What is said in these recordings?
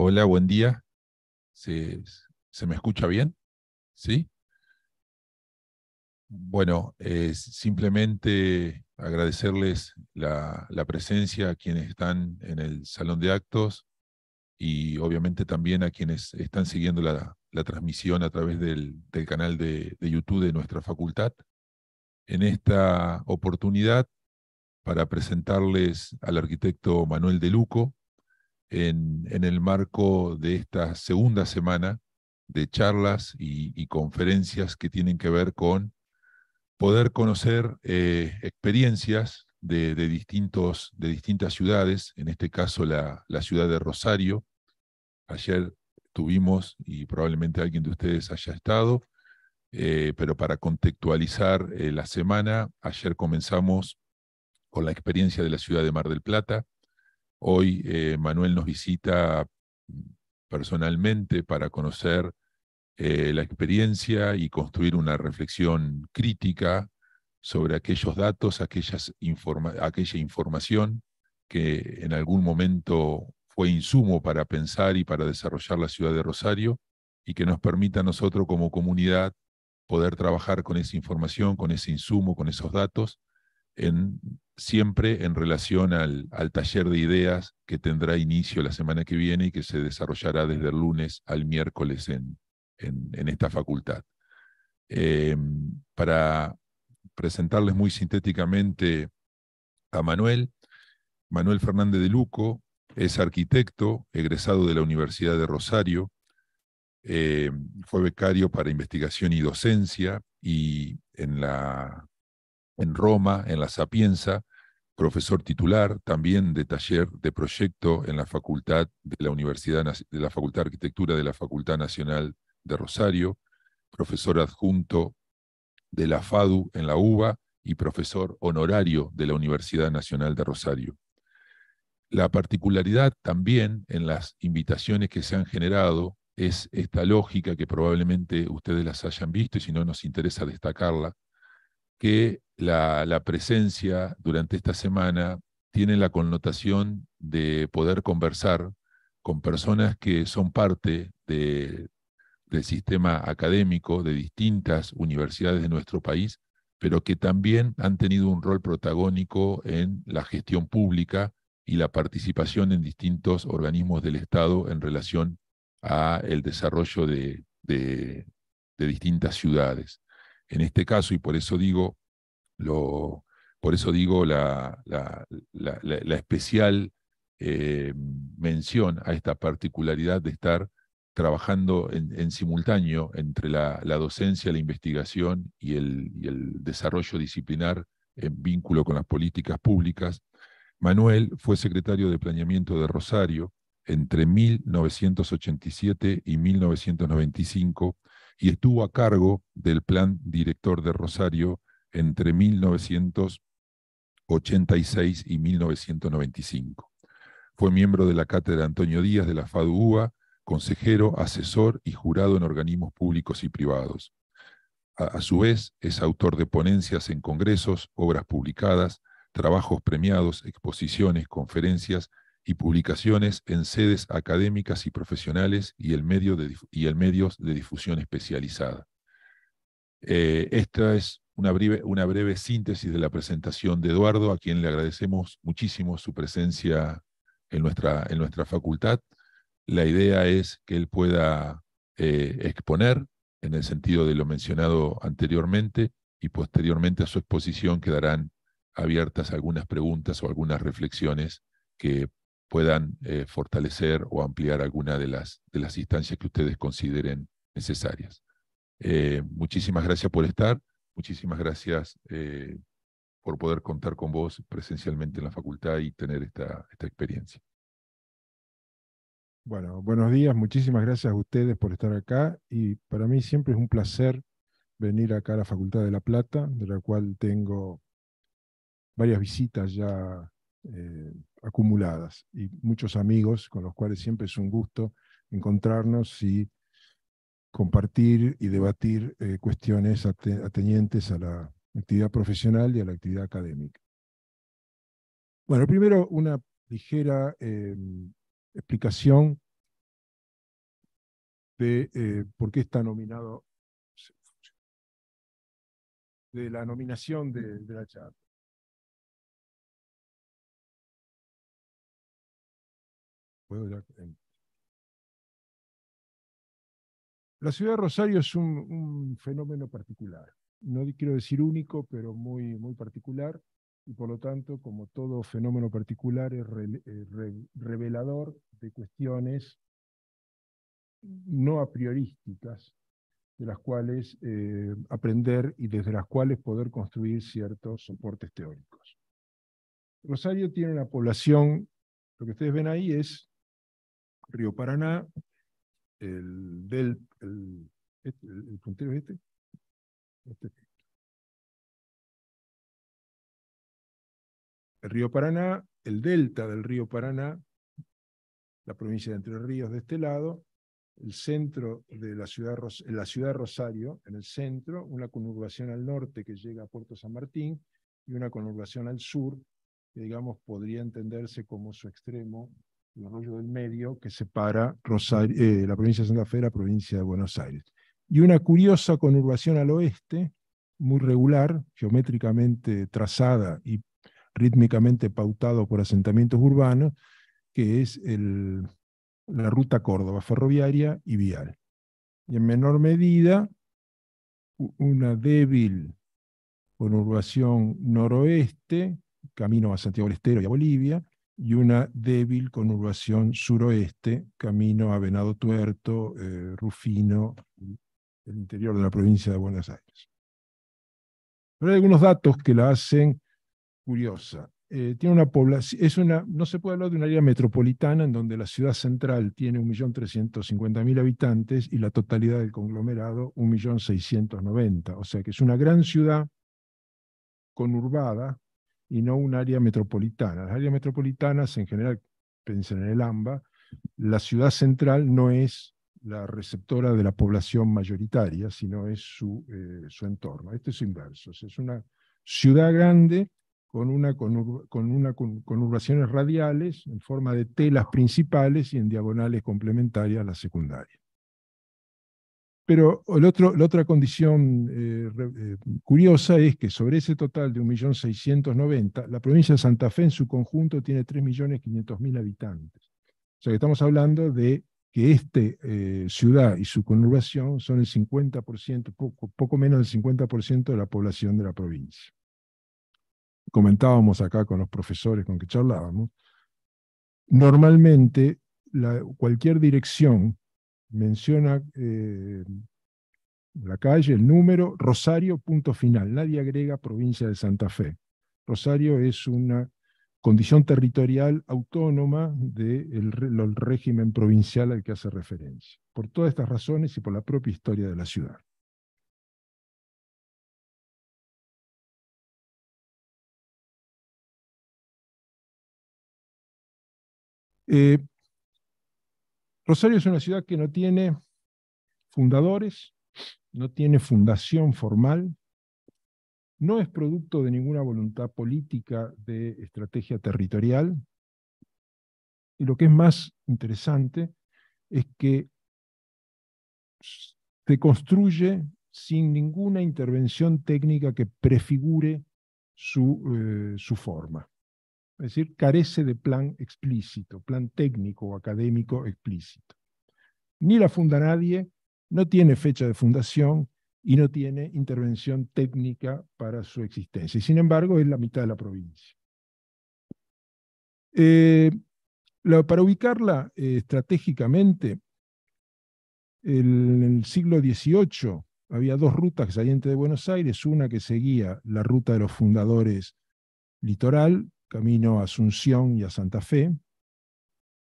Hola, buen día. ¿Se, me escucha bien? ¿Sí? Bueno, eh, simplemente agradecerles la, presencia a quienes están en el salón de actos y obviamente también a quienes están siguiendo la, transmisión a través del, canal de, de YouTube de nuestra facultad. En esta oportunidad, para presentarles al arquitecto Manuel De Luco, en, el marco de esta segunda semana de charlas y, conferencias que tienen que ver con poder conocer eh, experiencias de, distintos, de distintas ciudades, en este caso la, ciudad de Rosario. Ayer tuvimos, y probablemente alguien de ustedes haya estado, eh, pero para contextualizar eh, la semana, ayer comenzamos con la experiencia de la ciudad de Mar del Plata, Hoy eh, Manuel nos visita personalmente para conocer eh, la experiencia y construir una reflexión crítica sobre aquellos datos, aquellas aquella información que en algún momento fue insumo para pensar y para desarrollar la ciudad de Rosario y que nos permita a nosotros como comunidad poder trabajar con esa información, con ese insumo, con esos datos siempre en relación al, taller de ideas que tendrá inicio la semana que viene y que se desarrollará desde el lunes al miércoles en, en, esta facultad. Eh, para presentarles muy sintéticamente a Manuel, Manuel Fernández de Luco es arquitecto, egresado de la Universidad de Rosario, eh, fue becario para investigación y docencia y en la en Roma, en la Sapienza, profesor titular también de taller de proyecto en la Facultad de la de la Facultad de Arquitectura de la Facultad Nacional de Rosario, profesor adjunto de la FADU en la UBA y profesor honorario de la Universidad Nacional de Rosario. La particularidad también en las invitaciones que se han generado es esta lógica que probablemente ustedes las hayan visto y si no nos interesa destacarla, que la, presencia durante esta semana tiene la connotación de poder conversar con personas que son parte del sistema académico de distintas universidades de nuestro país, pero que también han tenido un rol protagónico en la gestión pública y la participación en distintos organismos del Estado en relación a el desarrollo de distintas ciudades en este caso, y por eso digo, por eso digo la, especial eh, mención a esta particularidad de estar trabajando en, simultáneo entre la, docencia, la investigación y y el desarrollo disciplinar en vínculo con las políticas públicas. Manuel fue secretario de Planeamiento de Rosario entre 1987 y 1995 y estuvo a cargo del plan director de Rosario entre 1986 y 1995. Fue miembro de la cátedra Antonio Díaz de la FADUA, consejero, asesor y jurado en organismos públicos y privados. a su vez, es autor de ponencias en congresos, obras publicadas, trabajos premiados, exposiciones, conferencias y publicaciones en sedes académicas y profesionales y el medio de, y el medios de difusión especializada. Eh, esta es una breve, una breve síntesis de la presentación de Eduardo, a quien le agradecemos muchísimo su presencia en nuestra, en nuestra facultad. La idea es que él pueda eh, exponer en el sentido de lo mencionado anteriormente y posteriormente a su exposición quedarán abiertas algunas preguntas o algunas reflexiones que puedan eh, fortalecer o ampliar alguna de las, de las instancias que ustedes consideren necesarias. Eh, muchísimas gracias por estar, muchísimas gracias eh, por poder contar con vos presencialmente en la facultad y tener esta, esta experiencia. Bueno, buenos días, muchísimas gracias a ustedes por estar acá y para mí siempre es un placer venir acá a la Facultad de La Plata, de la cual tengo varias visitas ya eh, acumuladas y muchos amigos con los cuales siempre es un gusto encontrarnos y compartir y debatir eh, cuestiones atenientes a la actividad profesional y a la actividad académica. Bueno, primero una ligera em, explicación de eh, por qué está nominado, de la nominación de la charla. La ciudad de Rosario es un, fenómeno particular, no quiero decir único, pero muy, muy particular, y por lo tanto, como todo fenómeno particular, es eh, revelador de cuestiones no a priorísticas, de las cuales eh, aprender y desde las cuales poder construir ciertos soportes teóricos. Rosario tiene una población, lo que ustedes ven ahí es Río Paraná, el del el, este, este. río Paraná, el delta del río Paraná, la provincia de Entre Ríos de este lado, el centro de la ciudad, la ciudad Rosario, en el centro, una conurbación al norte que llega a Puerto San Martín y una conurbación al sur, que digamos podría entenderse como su extremo el arroyo del medio que separa Rosario, eh, la provincia de Santa Fe de la provincia de Buenos Aires. Y una curiosa conurbación al oeste, muy regular, geométricamente trazada y rítmicamente pautado por asentamientos urbanos, que es el, la ruta Córdoba ferroviaria y vial. Y en menor medida, una débil conurbación noroeste, camino a Santiago del Estero y a Bolivia, y una débil conurbación suroeste, camino a Venado Tuerto, eh, Rufino, el interior de la provincia de Buenos Aires. Pero hay algunos datos que la hacen curiosa. Eh, tiene una población, es una, no se puede hablar de una área metropolitana en donde la ciudad central tiene 1.350.000 habitantes y la totalidad del conglomerado 1.690.000. O sea que es una gran ciudad conurbada y no un área metropolitana. Las áreas metropolitanas, en general, piensen en el AMBA, la ciudad central no es la receptora de la población mayoritaria, sino es su, eh, su entorno. Esto es inverso. Es una ciudad grande con, una, con, conurbaciones radiales en forma de telas principales y en diagonales complementarias a las secundarias. Pero el otro, la otra condición eh, eh, curiosa es que sobre ese total de 1.690.000, la provincia de Santa Fe en su conjunto tiene 3.500.000 habitantes. O sea que estamos hablando de que esta eh, ciudad y su conurbación son el 50%, poco, menos del 50% de la población de la provincia. Comentábamos acá con los profesores con que charlábamos. Normalmente, cualquier dirección menciona eh, la calle, el número, Rosario, punto final. Nadie agrega provincia de Santa Fe. Rosario es una condición territorial autónoma del régimen provincial al que hace referencia, por todas estas razones y por la propia historia de la ciudad. Eh, Rosario es una ciudad que no tiene fundadores, no tiene fundación formal, no es producto de ninguna voluntad política de estrategia territorial. Y lo que es más interesante es que se construye sin ninguna intervención técnica que prefigure su, eh, su forma es decir, carece de plan explícito, plan técnico o académico explícito. Ni la funda nadie, no tiene fecha de fundación y no tiene intervención técnica para su existencia. Y sin embargo, es la mitad de la provincia. Eh, para ubicarla eh, estratégicamente, en el siglo XVIII había dos rutas salientes de Buenos Aires, una que seguía la ruta de los fundadores litoral, camino a Asunción y a Santa Fe.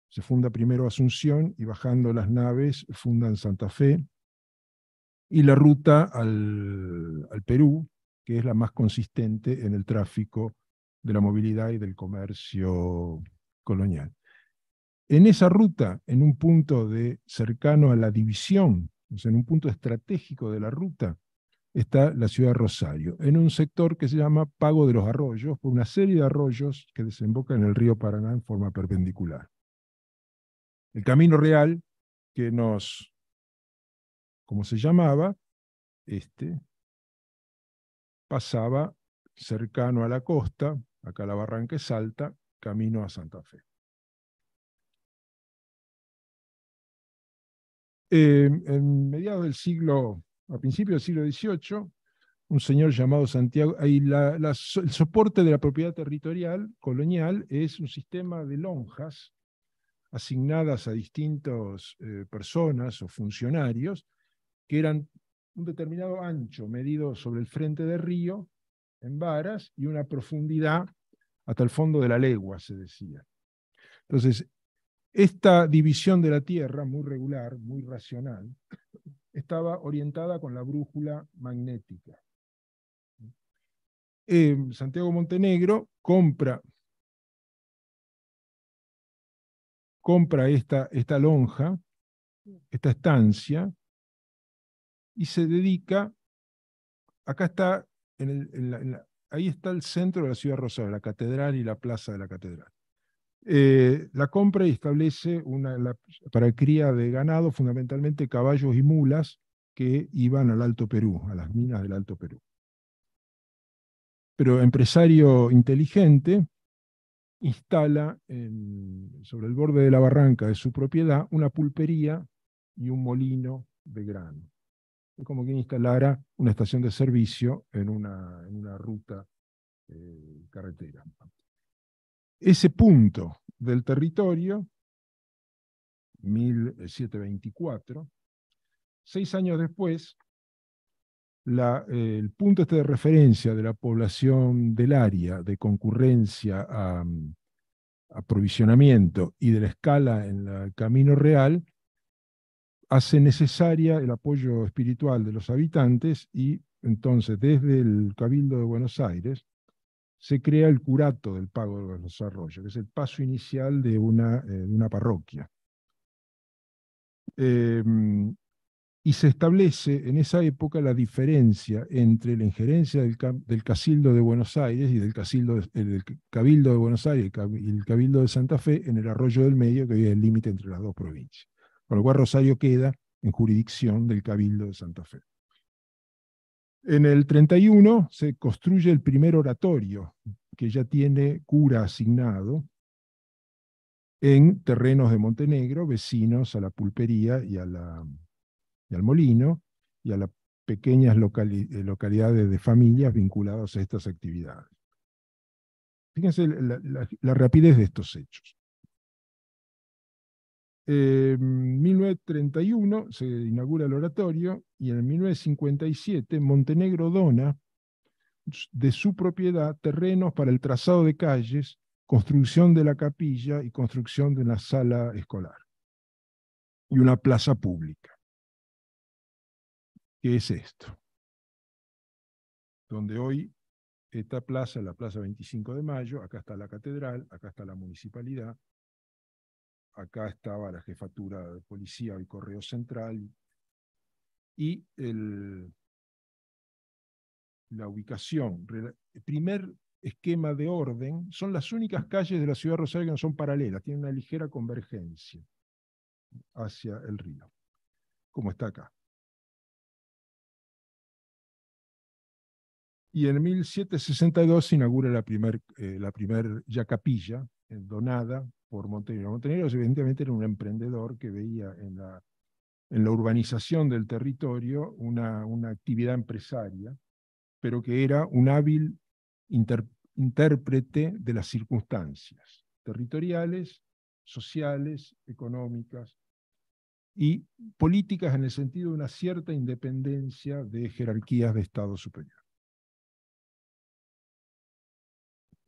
Se funda primero Asunción y bajando las naves fundan Santa Fe y la ruta al, Perú, que es la más consistente en el tráfico de la movilidad y del comercio colonial. En esa ruta, en un punto de cercano a la división, en un punto estratégico de la ruta, está la ciudad de Rosario, en un sector que se llama Pago de los Arroyos, por una serie de arroyos que desembocan en el río Paraná en forma perpendicular. El camino real que nos, como se llamaba, este, pasaba cercano a la costa, acá la barranca es alta, camino a Santa Fe. Eh, en mediados del siglo a principios del siglo XVIII, un señor llamado Santiago, el soporte de la propiedad territorial colonial es un sistema de lonjas asignadas a distintas eh, personas o funcionarios que eran un determinado ancho medido sobre el frente del río en varas y una profundidad hasta el fondo de la legua, se decía. Entonces, esta división de la tierra, muy regular, muy racional, estaba orientada con la brújula magnética. Em, Santiago Montenegro compra, compra esta, esta lonja, esta estancia, y se dedica, acá está, ahí está el centro de la ciudad de Rosario, la catedral y la plaza de la catedral. Eh, la compra establece una, para cría de ganado, fundamentalmente caballos y mulas que iban al Alto Perú, a las minas del Alto Perú. Pero empresario inteligente instala sobre el borde de la barranca de su propiedad una pulpería y un molino de grano. Es como quien instalara una estación de servicio en una, en una ruta eh, carretera ese punto del territorio, 1724, seis años después, eh, el punto este de referencia de la población del área de concurrencia a mm, aprovisionamiento y de la escala en el camino real, hace necesaria el apoyo espiritual de los habitantes y entonces desde el Cabildo de Buenos Aires se crea el curato del pago de los que es el paso inicial de una, eh, una parroquia. Em, y se establece en esa época la diferencia entre la injerencia del, Casildo de Buenos Aires y del, el, Cabildo de Buenos Aires y el Cabildo de Santa Fe en el arroyo del medio, que hoy es el límite entre las dos provincias. Con lo cual Rosario queda en jurisdicción del Cabildo de Santa Fe. En el 31 se construye el primer oratorio, que ya tiene cura asignado, en terrenos de Montenegro, vecinos a la pulpería y, al molino, y a las pequeñas eh, localidades de familias vinculadas a estas actividades. Fíjense la rapidez de estos hechos. Eh, en 1931 se inaugura el oratorio y en 1957 Montenegro dona de su propiedad terrenos para el trazado de calles, construcción de la capilla y construcción de una sala escolar y una plaza pública. ¿Qué es esto? Donde hoy esta plaza, la Plaza 25 de Mayo, acá está la catedral, acá está la municipalidad, acá estaba la jefatura de policía y correo central, y la ubicación, el primer esquema de orden, son las únicas calles de la ciudad de Rosario que no son paralelas, tienen una ligera convergencia hacia el río, como está acá. Y en 1762 se inaugura la primera primer eh, ya capilla, en Donada, por Montenegro. Montenegro evidentemente era un emprendedor que veía en la, en la urbanización del territorio una, una actividad empresaria, pero que era un hábil intérprete de las circunstancias territoriales, sociales, económicas y políticas en el sentido de una cierta independencia de jerarquías de Estado superior.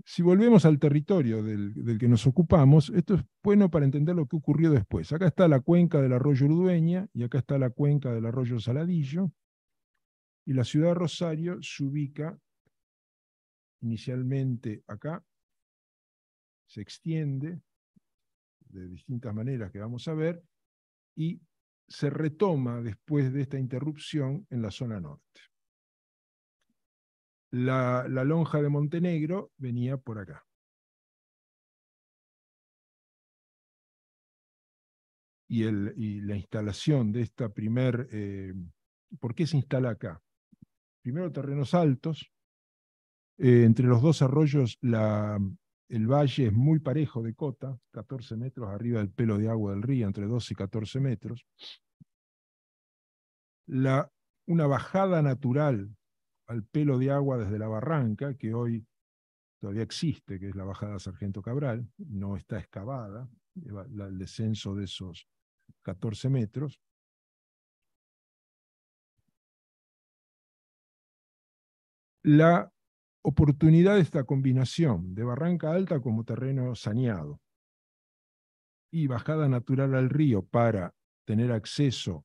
Si volvemos al territorio del, que nos ocupamos, esto es bueno para entender lo que ocurrió después. Acá está la cuenca del arroyo Urdueña y acá está la cuenca del arroyo Saladillo. Y la ciudad de Rosario se ubica inicialmente acá, se extiende de distintas maneras que vamos a ver y se retoma después de esta interrupción en la zona norte la, lonja de Montenegro venía por acá. Y, el, y, la instalación de esta primer, eh, ¿por qué se instala acá? Primero terrenos altos, eh, entre los dos arroyos la, el valle es muy parejo de cota, 14 metros arriba del pelo de agua del río, entre 12 y 14 metros. La, una bajada natural al pelo de agua desde la barranca, que hoy todavía existe, que es la bajada Sargento Cabral, no está excavada, el descenso de esos 14 metros. La oportunidad de esta combinación de barranca alta como terreno saneado y bajada natural al río para tener acceso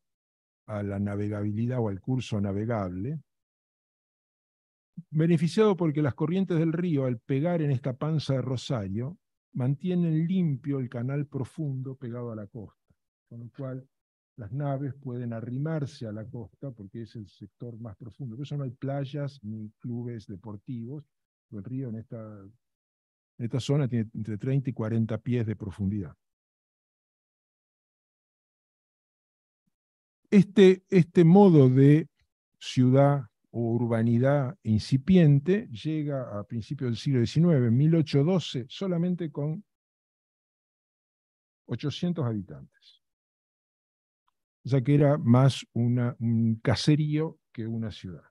a la navegabilidad o al curso navegable, beneficiado porque las corrientes del río, al pegar en esta panza de Rosario, mantienen limpio el canal profundo pegado a la costa, con lo cual las naves pueden arrimarse a la costa porque es el sector más profundo. Por eso no hay playas ni clubes deportivos. El río en esta, esta zona tiene entre 30 y 40 pies de profundidad. este, este modo de ciudad urbanidad incipiente, llega a principios del siglo XIX, 1812, solamente con 800 habitantes. ya que era más un caserío que una ciudad.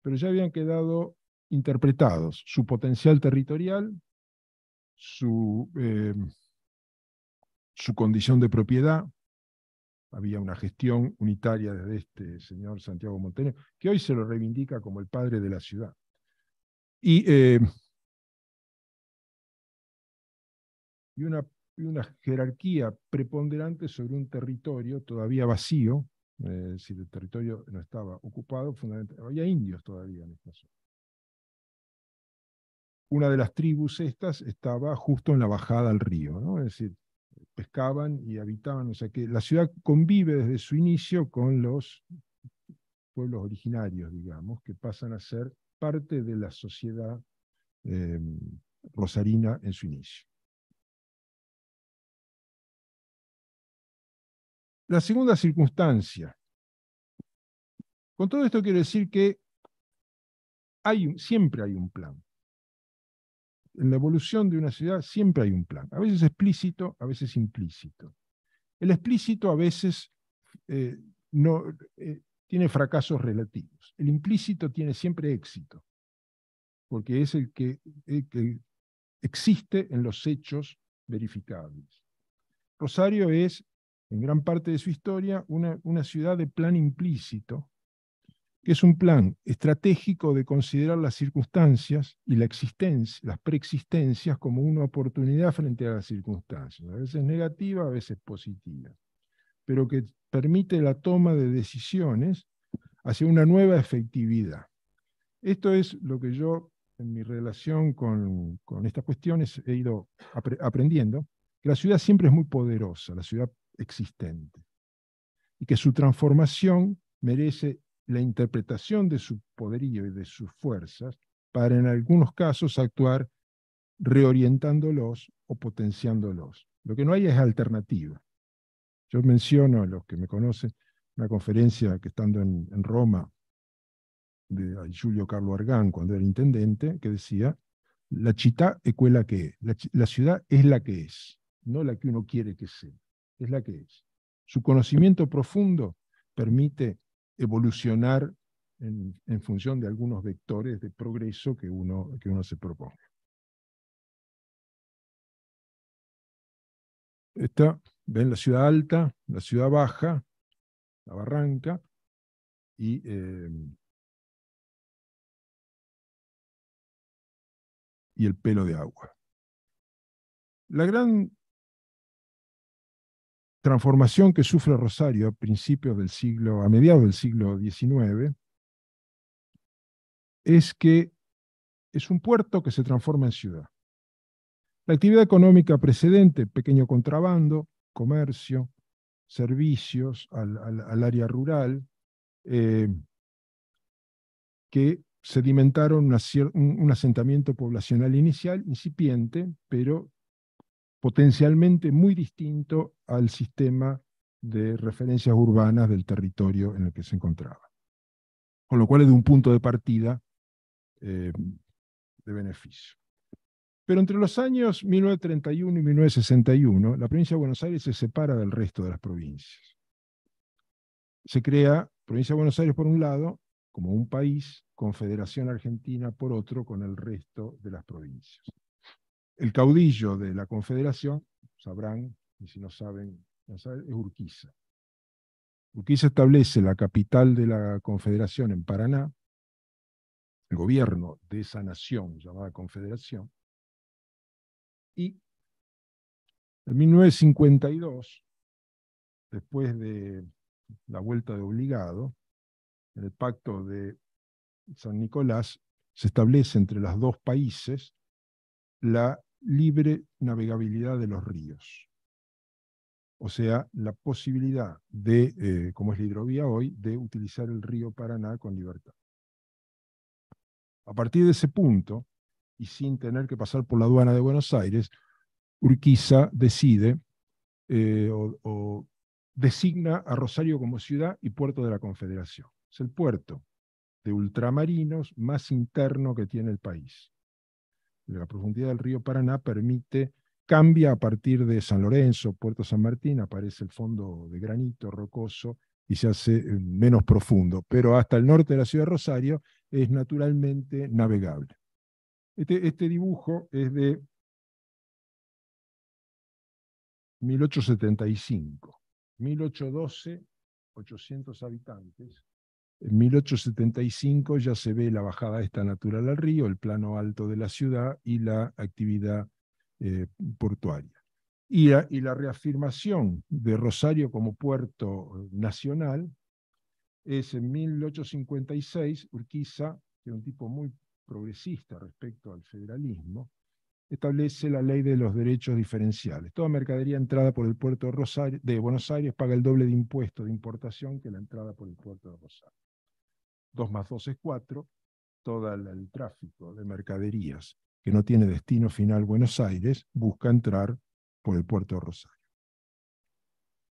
Pero ya habían quedado interpretados su potencial territorial, su, eh, su condición de propiedad, había una gestión unitaria desde este señor Santiago Montenegro, que hoy se lo reivindica como el padre de la ciudad. Y, eh, una, una, jerarquía preponderante sobre un territorio todavía vacío, eh, si el territorio no estaba ocupado, había indios todavía en esta zona. Una de las tribus estas estaba justo en la bajada al río, ¿no? es decir, pescaban y habitaban, o sea que la ciudad convive desde su inicio con los pueblos originarios, digamos, que pasan a ser parte de la sociedad eh, rosarina en su inicio. La segunda circunstancia. Con todo esto quiero decir que hay, siempre hay un plan en la evolución de una ciudad siempre hay un plan, a veces explícito, a veces implícito. El explícito a veces eh, no, eh, tiene fracasos relativos, el implícito tiene siempre éxito, porque es el que, existe en los hechos verificables. Rosario es, en gran parte de su historia, una ciudad de plan implícito, que es un plan estratégico de considerar las circunstancias y la existencia, las preexistencias como una oportunidad frente a las circunstancias, a veces negativa, a veces positiva, pero que permite la toma de decisiones hacia una nueva efectividad. Esto es lo que yo en mi relación con, estas cuestiones he ido aprendiendo, que la ciudad siempre es muy poderosa, la ciudad existente, y que su transformación merece la interpretación de su poderío y de sus fuerzas para en algunos casos actuar reorientándolos o potenciándolos. Lo que no hay es alternativa. Yo menciono a los que me conocen una conferencia que estando en, Roma de Julio Carlo Argán cuando era intendente, que decía, la la ciudad es la que es, no la que uno quiere que sea, es la que es. Su conocimiento profundo permite evolucionar en, función de algunos vectores de progreso que uno, que uno se propone Esta, ven la ciudad alta, la ciudad baja, la barranca y em, y el pelo de agua. La gran transformación que sufre Rosario a principios del siglo, a mediados del siglo XIX, es que es un puerto que se transforma en ciudad. La actividad económica precedente, pequeño contrabando, comercio, servicios al, área rural, eh, que sedimentaron un asentamiento poblacional inicial, incipiente, pero potencialmente muy distinto al sistema de referencias urbanas del territorio en el que se encontraba. Con lo cual es de un punto de partida eh, de beneficio. Pero entre los años 1931 y 1961, la provincia de Buenos Aires se separa del resto de las provincias. Se crea provincia de Buenos Aires por un lado, como un país, Confederación Argentina por otro, con el resto de las provincias el caudillo de la Confederación, sabrán, y si no saben, saben, es Urquiza. Urquiza establece la capital de la Confederación en Paraná, el gobierno de esa nación llamada Confederación, y en 1952, después de la vuelta de obligado, en el pacto de San Nicolás se establece entre los dos países la libre navegabilidad de los ríos. O sea, la posibilidad de, eh, como es la hidrovía hoy, de utilizar el río Paraná con libertad. A partir de ese punto, y sin tener que pasar por la aduana de Buenos Aires, Urquiza decide eh, o designa a Rosario como ciudad y puerto de la Confederación. Es el puerto de ultramarinos más interno que tiene el país la profundidad del río Paraná permite, cambia a partir de San Lorenzo, Puerto San Martín, aparece el fondo de granito rocoso y se hace eh, menos profundo, pero hasta el norte de la ciudad de Rosario es naturalmente navegable. Este, este dibujo es de 1875, 1812, 800 habitantes, en 1875 ya se ve la bajada esta natural al río, el plano alto de la ciudad y la actividad eh, portuaria. Y la, reafirmación de Rosario como puerto nacional es en 1856, Urquiza, que es un tipo muy progresista respecto al federalismo, establece la ley de los derechos diferenciales. Toda mercadería entrada por el puerto de Buenos Aires paga el doble de impuesto de importación que la entrada por el puerto de Rosario. 2 más 2 es 4, todo el, tráfico de mercaderías que no tiene destino final Buenos Aires busca entrar por el puerto de Rosario.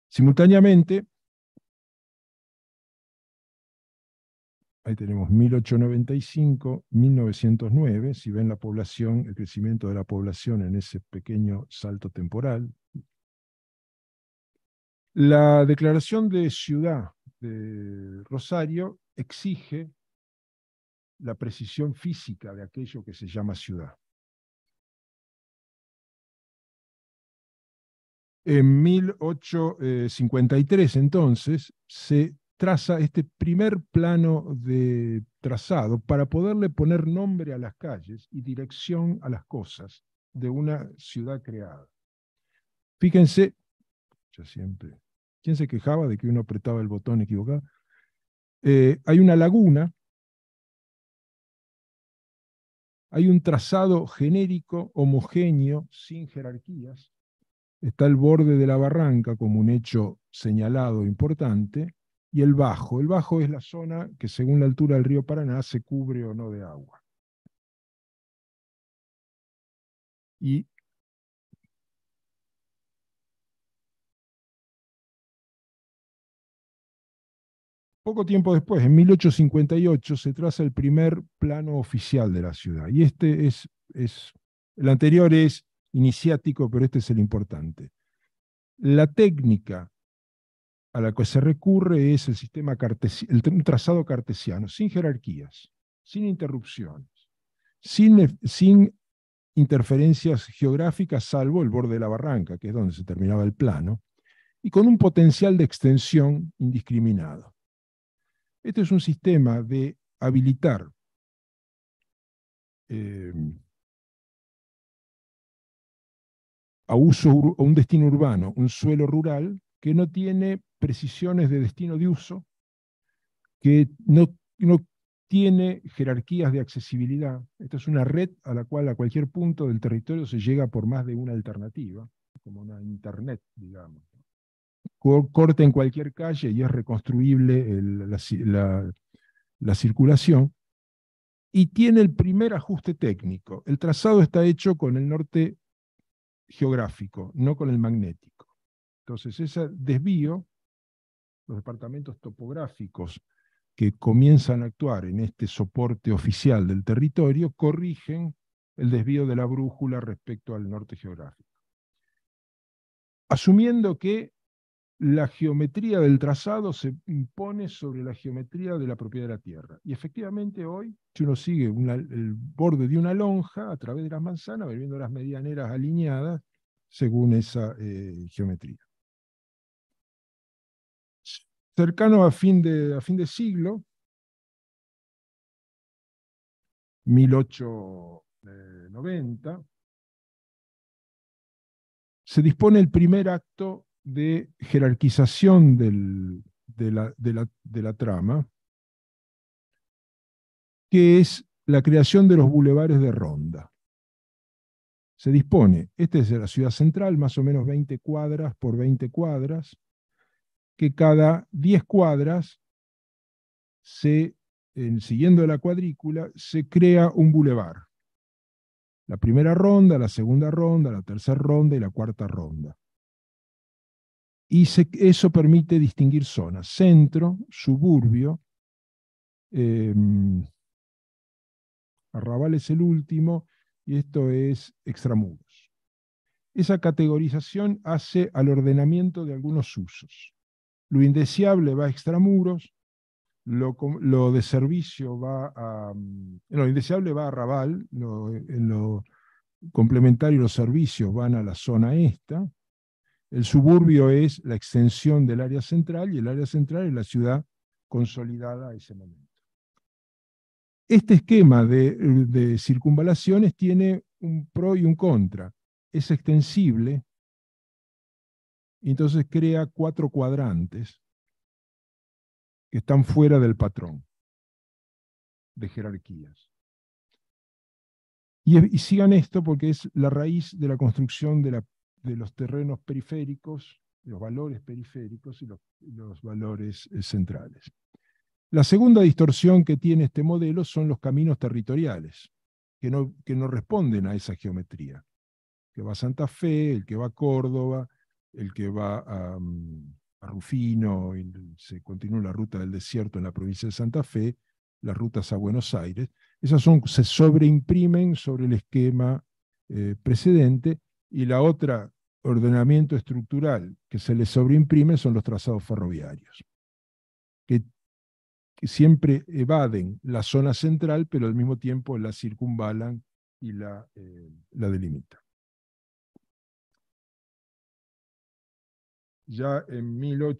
Simultáneamente, ahí tenemos 1895, 1909, si ven la población, el crecimiento de la población en ese pequeño salto temporal. La declaración de ciudad de Rosario exige la precisión física de aquello que se llama ciudad. En 1853, entonces, se traza este primer plano de trazado para poderle poner nombre a las calles y dirección a las cosas de una ciudad creada. Fíjense, ya siempre, ¿quién se quejaba de que uno apretaba el botón equivocado? Eh, hay una laguna, hay un trazado genérico, homogéneo, sin jerarquías, está el borde de la barranca como un hecho señalado importante, y el bajo. El bajo es la zona que según la altura del río Paraná se cubre o no de agua. Y Poco tiempo después, en 1858, se traza el primer plano oficial de la ciudad. Y este es, es el anterior es iniciático, pero este es el importante. La técnica a la que se recurre es el sistema el trazado cartesiano, sin jerarquías, sin interrupciones, sin interferencias geográficas, salvo el borde de la barranca, que es donde se terminaba el plano, y con un potencial de extensión indiscriminado. Este es un sistema de habilitar eh, a, uso, a un destino urbano, un suelo rural que no tiene precisiones de destino de uso, que no, no tiene jerarquías de accesibilidad. Esta es una red a la cual a cualquier punto del territorio se llega por más de una alternativa, como una internet, digamos corta en cualquier calle y es reconstruible la, la circulación. Y tiene el primer ajuste técnico. El trazado está hecho con el norte geográfico, no con el magnético. Entonces, ese desvío, los departamentos topográficos que comienzan a actuar en este soporte oficial del territorio, corrigen el desvío de la brújula respecto al norte geográfico. Asumiendo que la geometría del trazado se impone sobre la geometría de la propiedad de la tierra. Y efectivamente hoy, si uno sigue el borde de una lonja a través de las manzanas, viendo las medianeras alineadas según esa eh, geometría. Cercano a fin de, a fin de siglo, 1890, se dispone el primer acto de jerarquización de, la, trama, que es la creación de los bulevares de Ronda. Se dispone, esta es la ciudad central, más o menos 20 cuadras por 20 cuadras, que cada 10 cuadras, se, siguiendo la cuadrícula, se crea un bulevar. La primera ronda, la segunda ronda, la tercera ronda y la cuarta ronda y eso permite distinguir zonas, centro, suburbio, em, arrabal es el último, y esto es extramuros. Esa categorización hace al ordenamiento de algunos usos. Lo indeseable va a extramuros, lo, lo de servicio va a... Mm, lo indeseable va a arrabal, en lo complementario los servicios van a la zona esta, el suburbio es la extensión del área central y el área central es la ciudad consolidada a ese momento. Este esquema de, circunvalaciones tiene un pro y un contra. Es extensible, entonces crea cuatro cuadrantes que están fuera del patrón de jerarquías. y, sigan esto porque es la raíz de la construcción de la de los terrenos periféricos, los valores periféricos y los, valores eh, centrales. La segunda distorsión que tiene este modelo son los caminos territoriales, que no, que no responden a esa geometría. El que va a Santa Fe, el que va a Córdoba, el que va a, mm, Rufino, se continúa la ruta del desierto en la provincia de Santa Fe, las rutas a Buenos Aires. Esas son, se sobreimprimen sobre el esquema eh, precedente y la otra, ordenamiento estructural, que se le sobreimprime son los trazados ferroviarios, que, siempre evaden la zona central, pero al mismo tiempo la circunvalan y la, eh, delimitan. Ya en el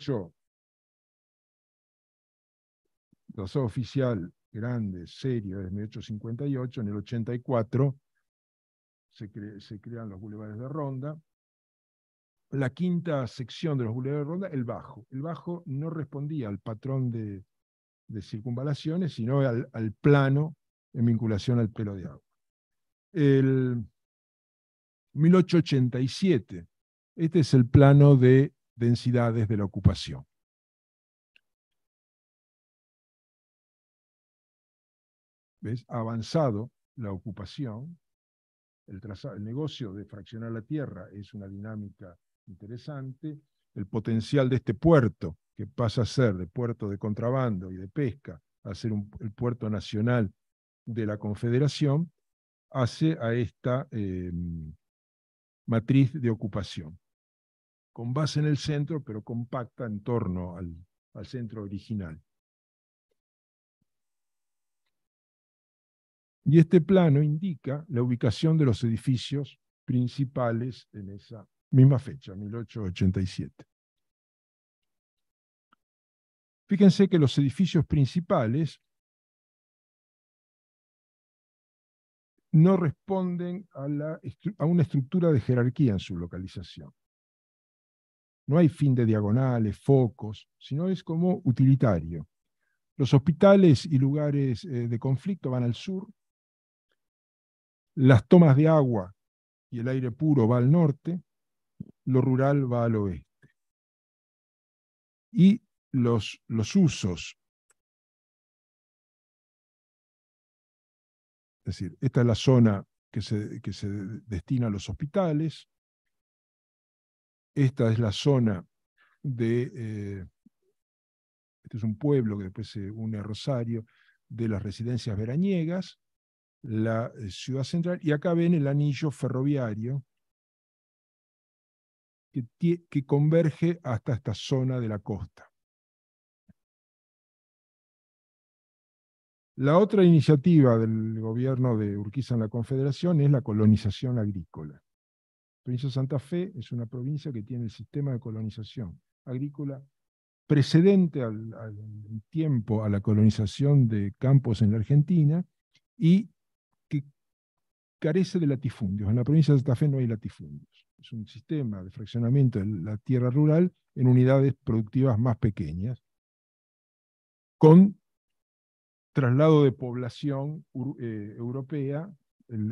trazado oficial grande, serio, es 1858, en el 84, se, crean los bulevares de Ronda. La quinta sección de los bulevares de Ronda, el Bajo. El Bajo no respondía al patrón de, circunvalaciones, sino al, al, plano en vinculación al pelo de agua. El 1887, este es el plano de densidades de la ocupación. ¿Ves? avanzado la ocupación el, negocio de fraccionar la tierra es una dinámica interesante. El potencial de este puerto, que pasa a ser de puerto de contrabando y de pesca a ser el puerto nacional de la Confederación, hace a esta em, matriz de ocupación, con base en el centro, pero compacta en torno al centro original. Y este plano indica la ubicación de los edificios principales en esa misma fecha, 1887. Fíjense que los edificios principales no responden a, a, una estructura de jerarquía en su localización. No hay fin de diagonales, focos, sino es como utilitario. Los hospitales y lugares eh, de conflicto van al sur, las tomas de agua y el aire puro va al norte, lo rural va al oeste. Y los, los usos. Es decir, esta es la zona que se, que se destina a los hospitales. Esta es la zona de... Eh, este es un pueblo que después se une a Rosario, de las residencias veraniegas, la eh, ciudad central. Y acá ven el anillo ferroviario que, converge hasta esta zona de la costa. La otra iniciativa del gobierno de Urquiza en la Confederación es la colonización agrícola. La provincia de Santa Fe es una provincia que tiene el sistema de colonización agrícola precedente al, al tiempo a la colonización de campos en la Argentina y carece de latifundios. En la provincia de Santa Fe no hay latifundios. Es un sistema de fraccionamiento de la tierra rural en unidades productivas más pequeñas, con traslado de población eh, europea. Em-,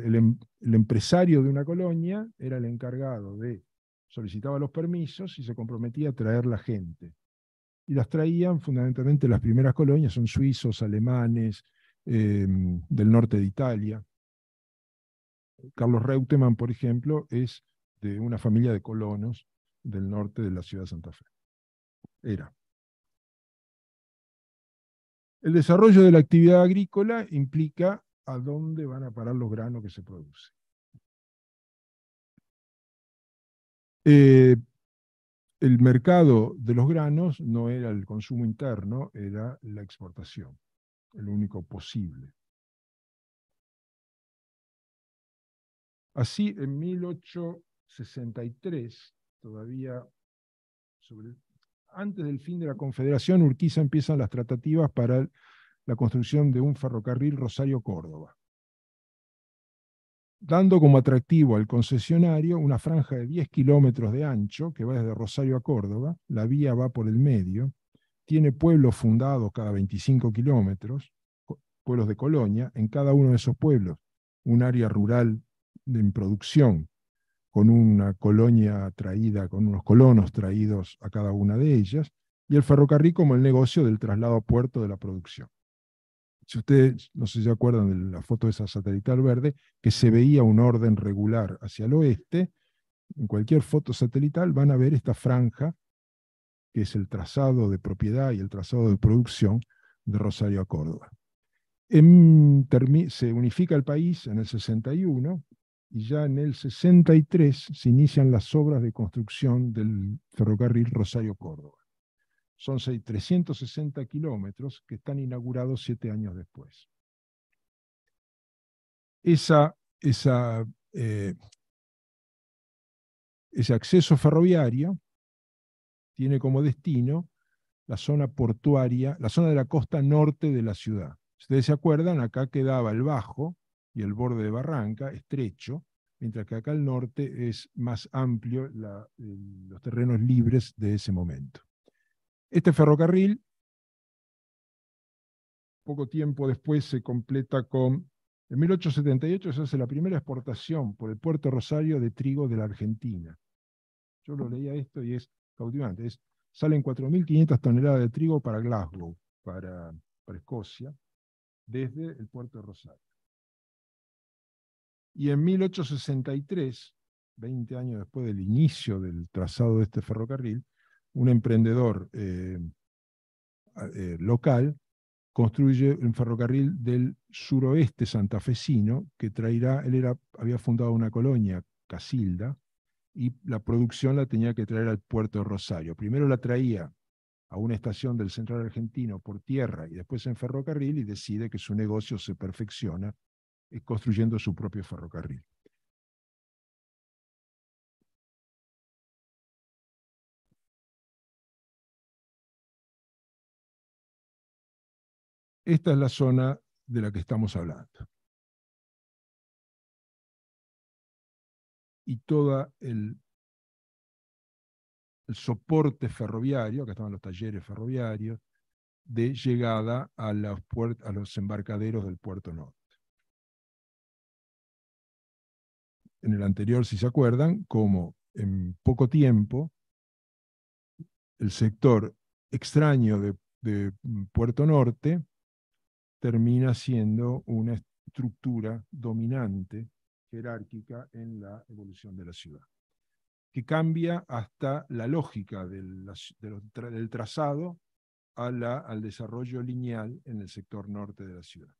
el, empresario de una colonia era el encargado de, solicitaba los permisos y se comprometía a traer la gente. Y las traían fundamentalmente las primeras colonias, son suizos, alemanes, em, del norte de Italia. Carlos Reutemann, por ejemplo, es de una familia de colonos del norte de la ciudad de Santa Fe. Era. El desarrollo de la actividad agrícola implica a dónde van a parar los granos que se producen. Eh, el mercado de los granos no era el consumo interno, era la exportación, el único posible. Así, en 1863, todavía antes del fin de la Confederación, Urquiza empiezan las tratativas para la construcción de un ferrocarril Rosario-Córdoba, dando como atractivo al concesionario una franja de 10 kilómetros de ancho que va desde Rosario a Córdoba, la vía va por el medio, tiene pueblos fundados cada 25 kilómetros, pueblos de colonia, en cada uno de esos pueblos, un área rural en producción, con una colonia traída, con unos colonos traídos a cada una de ellas, y el ferrocarril como el negocio del traslado a puerto de la producción. Si ustedes, no sé si se acuerdan de la foto de esa satelital verde, que se veía un orden regular hacia el oeste, en cualquier foto satelital van a ver esta franja, que es el trazado de propiedad y el trazado de producción de Rosario a Córdoba. se unifica el país en el 61 y ya en el 63 se inician las obras de construcción del ferrocarril Rosario-Córdoba. Son 360 kilómetros que están inaugurados siete años después. Esa, eh, ese acceso ferroviario tiene como destino la zona portuaria, la zona de la costa norte de la ciudad. Ustedes se acuerdan, acá quedaba el Bajo, y el borde de barranca, estrecho, mientras que acá al norte es más amplio los terrenos libres de ese momento. Este ferrocarril, poco tiempo después, se completa con... En 1878 se hace la primera exportación por el puerto Rosario de trigo de la Argentina. Yo lo leía esto y es cautivante. salen 4.500 toneladas de trigo para Glasgow, para, para Escocia, desde el puerto de Rosario. Y en 1863, 20 años después del inicio del trazado de este ferrocarril, un emprendedor eh, eh, local construye un ferrocarril del suroeste santafesino que traerá, él era, había fundado una colonia, Casilda, y la producción la tenía que traer al puerto de Rosario. Primero la traía a una estación del central argentino por tierra y después en ferrocarril y decide que su negocio se perfecciona eh, construyendo su propio ferrocarril. Esta es la zona de la que estamos hablando. Y todo el, soporte ferroviario, acá estaban los talleres ferroviarios, de llegada a los, a los embarcaderos del puerto norte. en el anterior, si se acuerdan, como en poco tiempo el sector extraño de, Puerto Norte termina siendo una estructura dominante, jerárquica en la evolución de la ciudad, que cambia hasta la lógica del, del trazado a la, al desarrollo lineal en el sector norte de la ciudad.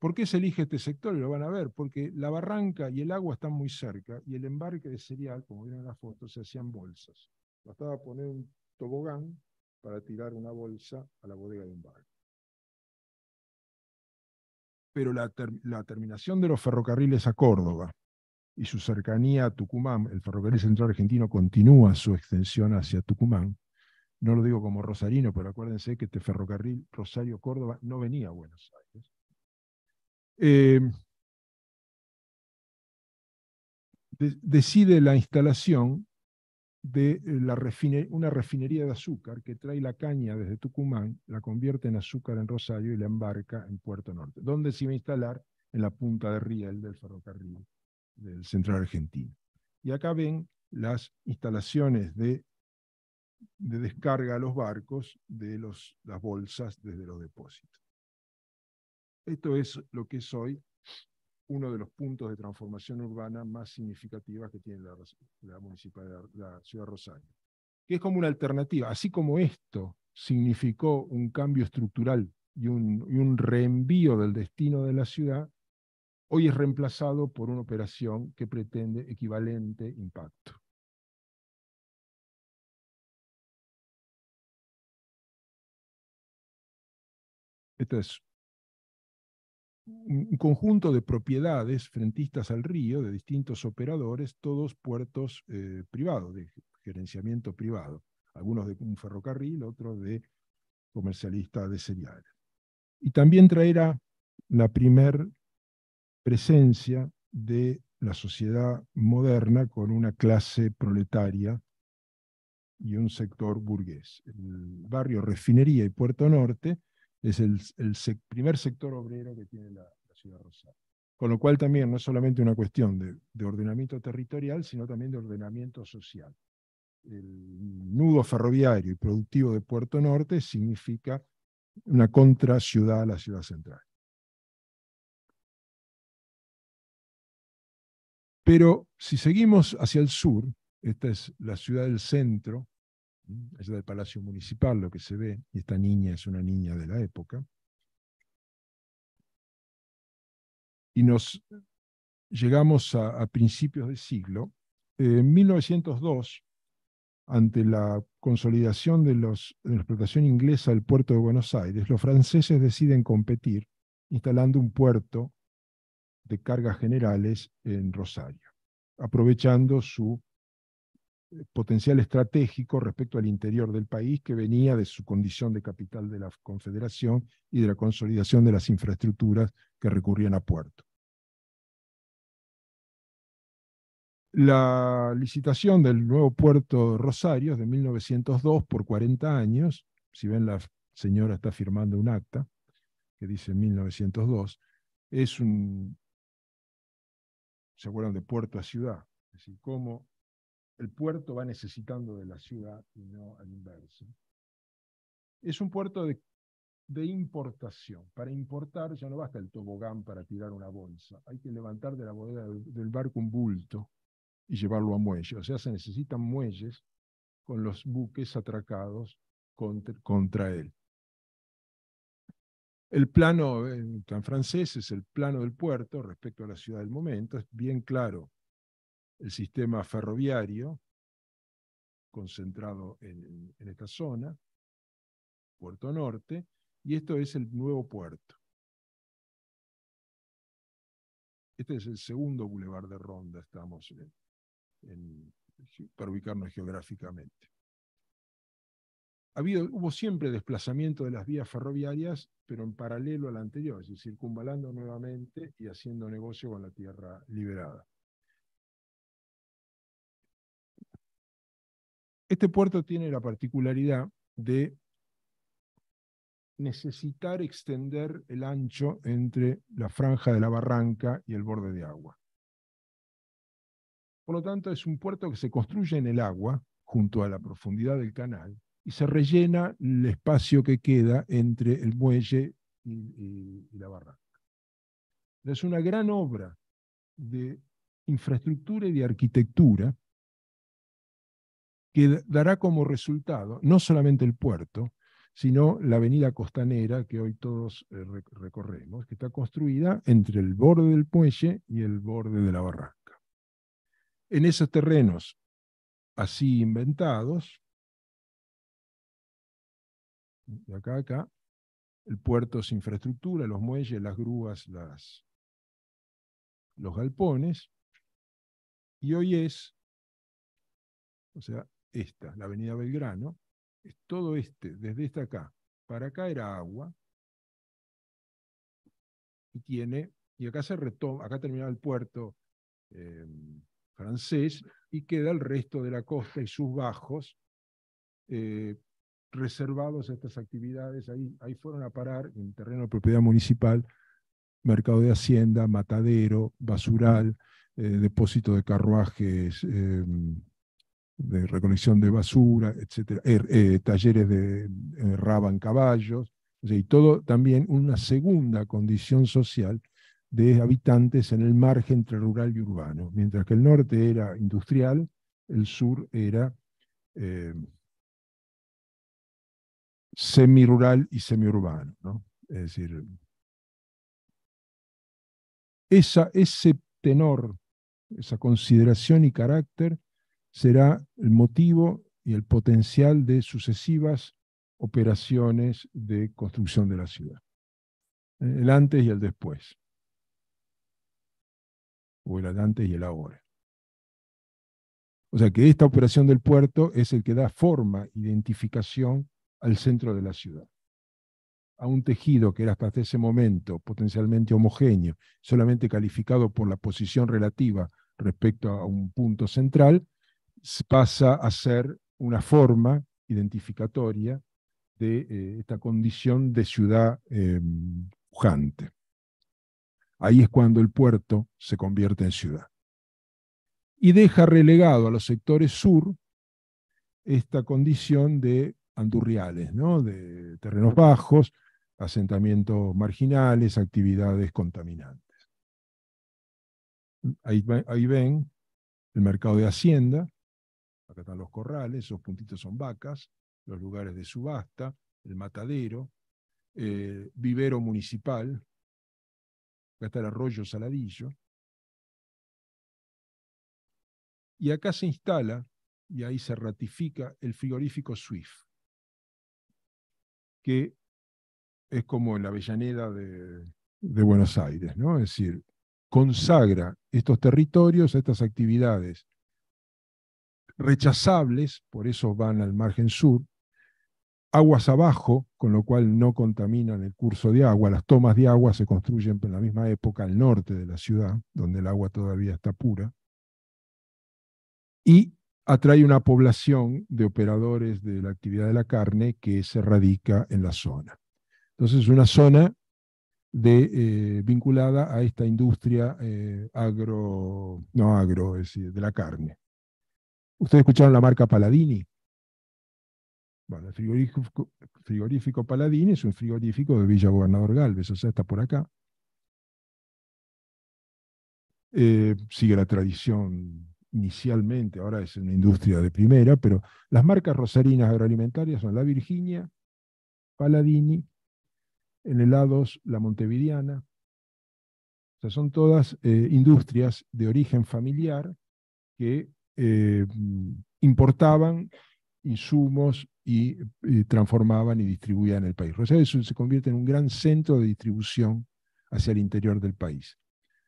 ¿Por qué se elige este sector? lo van a ver, porque la barranca y el agua están muy cerca y el embarque de cereal, como vieron en la foto, se hacían bolsas. Bastaba poner un tobogán para tirar una bolsa a la bodega de embarque. Pero la terminación de los ferrocarriles a Córdoba y su cercanía a Tucumán, el ferrocarril central argentino continúa su extensión hacia Tucumán, no lo digo como rosarino, pero acuérdense que este ferrocarril Rosario-Córdoba no venía a Buenos Aires, eh, decide la instalación de eh, una refinería de azúcar que trae la caña desde Tucumán, la convierte en azúcar en Rosario y la embarca en Puerto Norte, donde se iba a instalar en la punta de riel del ferrocarril del central argentino. Y acá ven las instalaciones de, descarga a los barcos de las bolsas desde los depósitos. Esto es lo que es hoy uno de los puntos de transformación urbana más significativas que tiene la, municipalidad de la ciudad de Rosario, que es como una alternativa. Así como esto significó un cambio estructural y un, reenvío del destino de la ciudad, hoy es reemplazado por una operación que pretende equivalente impacto. Esto es un conjunto de propiedades frentistas al río de distintos operadores, todos puertos eh, privados, de gerenciamiento privado, algunos de un ferrocarril, otros de comercialistas de cereales. Y también traerá la primer presencia de la sociedad moderna con una clase proletaria y un sector burgués. El barrio Refinería y Puerto Norte es el, primer sector obrero que tiene la, ciudad de Rosario. Con lo cual también no es solamente una cuestión de, de ordenamiento territorial, sino también de ordenamiento social. El nudo ferroviario y productivo de Puerto Norte significa una contra ciudad a la ciudad central. Pero si seguimos hacia el sur, esta es la ciudad del centro, es del Palacio Municipal lo que se ve, y esta niña es una niña de la época, y nos llegamos a, principios del siglo, en 1902, ante la consolidación de, de, la explotación inglesa del puerto de Buenos Aires, los franceses deciden competir instalando un puerto de cargas generales en Rosario, aprovechando su potencial estratégico respecto al interior del país que venía de su condición de capital de la Confederación y de la consolidación de las infraestructuras que recurrían a puerto. La licitación del nuevo puerto Rosario de 1902 por 40 años, si ven la señora está firmando un acta que dice 1902, es un, se acuerdan de puerto a ciudad, es decir, cómo el puerto va necesitando de la ciudad y no al inverso. Es un puerto de, importación. Para importar ya no basta el tobogán para tirar una bolsa, hay que levantar de la bodega del, barco un bulto y llevarlo a muelle. O sea, se necesitan muelles con los buques atracados contra, contra él. El plano en eh, francés es el plano del puerto respecto a la ciudad del momento, es bien claro el sistema ferroviario concentrado en, esta zona, Puerto Norte, y esto es el nuevo puerto. Este es el segundo bulevar de Ronda, estamos para ubicarnos geográficamente. hubo siempre desplazamiento de las vías ferroviarias, pero en paralelo al anterior, es decir, circunvalando nuevamente y haciendo negocio con la tierra liberada. Este puerto tiene la particularidad de necesitar extender el ancho entre la franja de la barranca y el borde de agua. Por lo tanto, es un puerto que se construye en el agua, junto a la profundidad del canal, y se rellena el espacio que queda entre el muelle y, la barranca. Es una gran obra de infraestructura y de arquitectura que dará como resultado no solamente el puerto, sino la avenida costanera que hoy todos eh, recorremos, que está construida entre el borde del muelle y el borde de la barranca. En esos terrenos así inventados, de acá acá, el puerto es infraestructura, los muelles, las grúas, las, los galpones, y hoy es, o sea, esta, la avenida Belgrano, es todo este, desde esta acá, para acá era agua, y tiene, y acá se retoma, acá terminaba el puerto em, francés, y queda el resto de la costa y sus bajos eh, reservados a estas actividades. Ahí, ahí fueron a parar en terreno de propiedad municipal, mercado de hacienda, matadero, basural, eh, depósito de carruajes, em, de recolección de basura, etcétera, er, eh, talleres de eh, raban caballos, y todo también una segunda condición social de habitantes en el margen entre rural y urbano. Mientras que el norte era industrial, el sur era eh, semirural y semiurbano. ¿no? Es decir, esa, ese tenor, esa consideración y carácter será el motivo y el potencial de sucesivas operaciones de construcción de la ciudad. Eh, el antes y el después. O el antes y el ahora. O sea que esta operación del puerto es el que da forma, identificación al centro de la ciudad. A un tejido que era hasta ese momento potencialmente homogéneo, solamente calificado por la posición relativa respecto a un punto central, pasa a ser una forma identificatoria de eh, esta condición de ciudad em, pujante. Ahí es cuando el puerto se convierte en ciudad. Y deja relegado a los sectores sur esta condición de andurriales, de terrenos bajos, asentamientos marginales, actividades contaminantes. ahí ven el mercado de Hacienda, Acá están los corrales, esos puntitos son vacas, los lugares de subasta, el matadero, el eh, vivero municipal, acá está el arroyo saladillo. Y acá se instala, y ahí se ratifica, el frigorífico Swift, que es como en la Avellaneda de, Buenos Aires, ¿no? Es decir, consagra estos territorios estas actividades rechazables, por eso van al margen sur, aguas abajo, con lo cual no contaminan el curso de agua. Las tomas de agua se construyen en la misma época al norte de la ciudad, donde el agua todavía está pura. Y atrae una población de operadores de la actividad de la carne que se radica en la zona. Entonces, es una zona de, eh, vinculada a esta industria eh, agro, no agro, es decir, de la carne. Ustedes escucharon la marca Paladini. Bueno, el frigorífico, frigorífico Paladini es un frigorífico de Villa Gobernador Galvez, o sea, está por acá. Eh, sigue la tradición inicialmente, ahora es una industria de primera, pero las marcas rosarinas agroalimentarias son la Virginia, Paladini, en helados la Montevidiana, O sea, son todas eh, industrias de origen familiar que eh, importaban insumos y, transformaban y distribuían en el país. Rosario se convierte en un gran centro de distribución hacia el interior del país.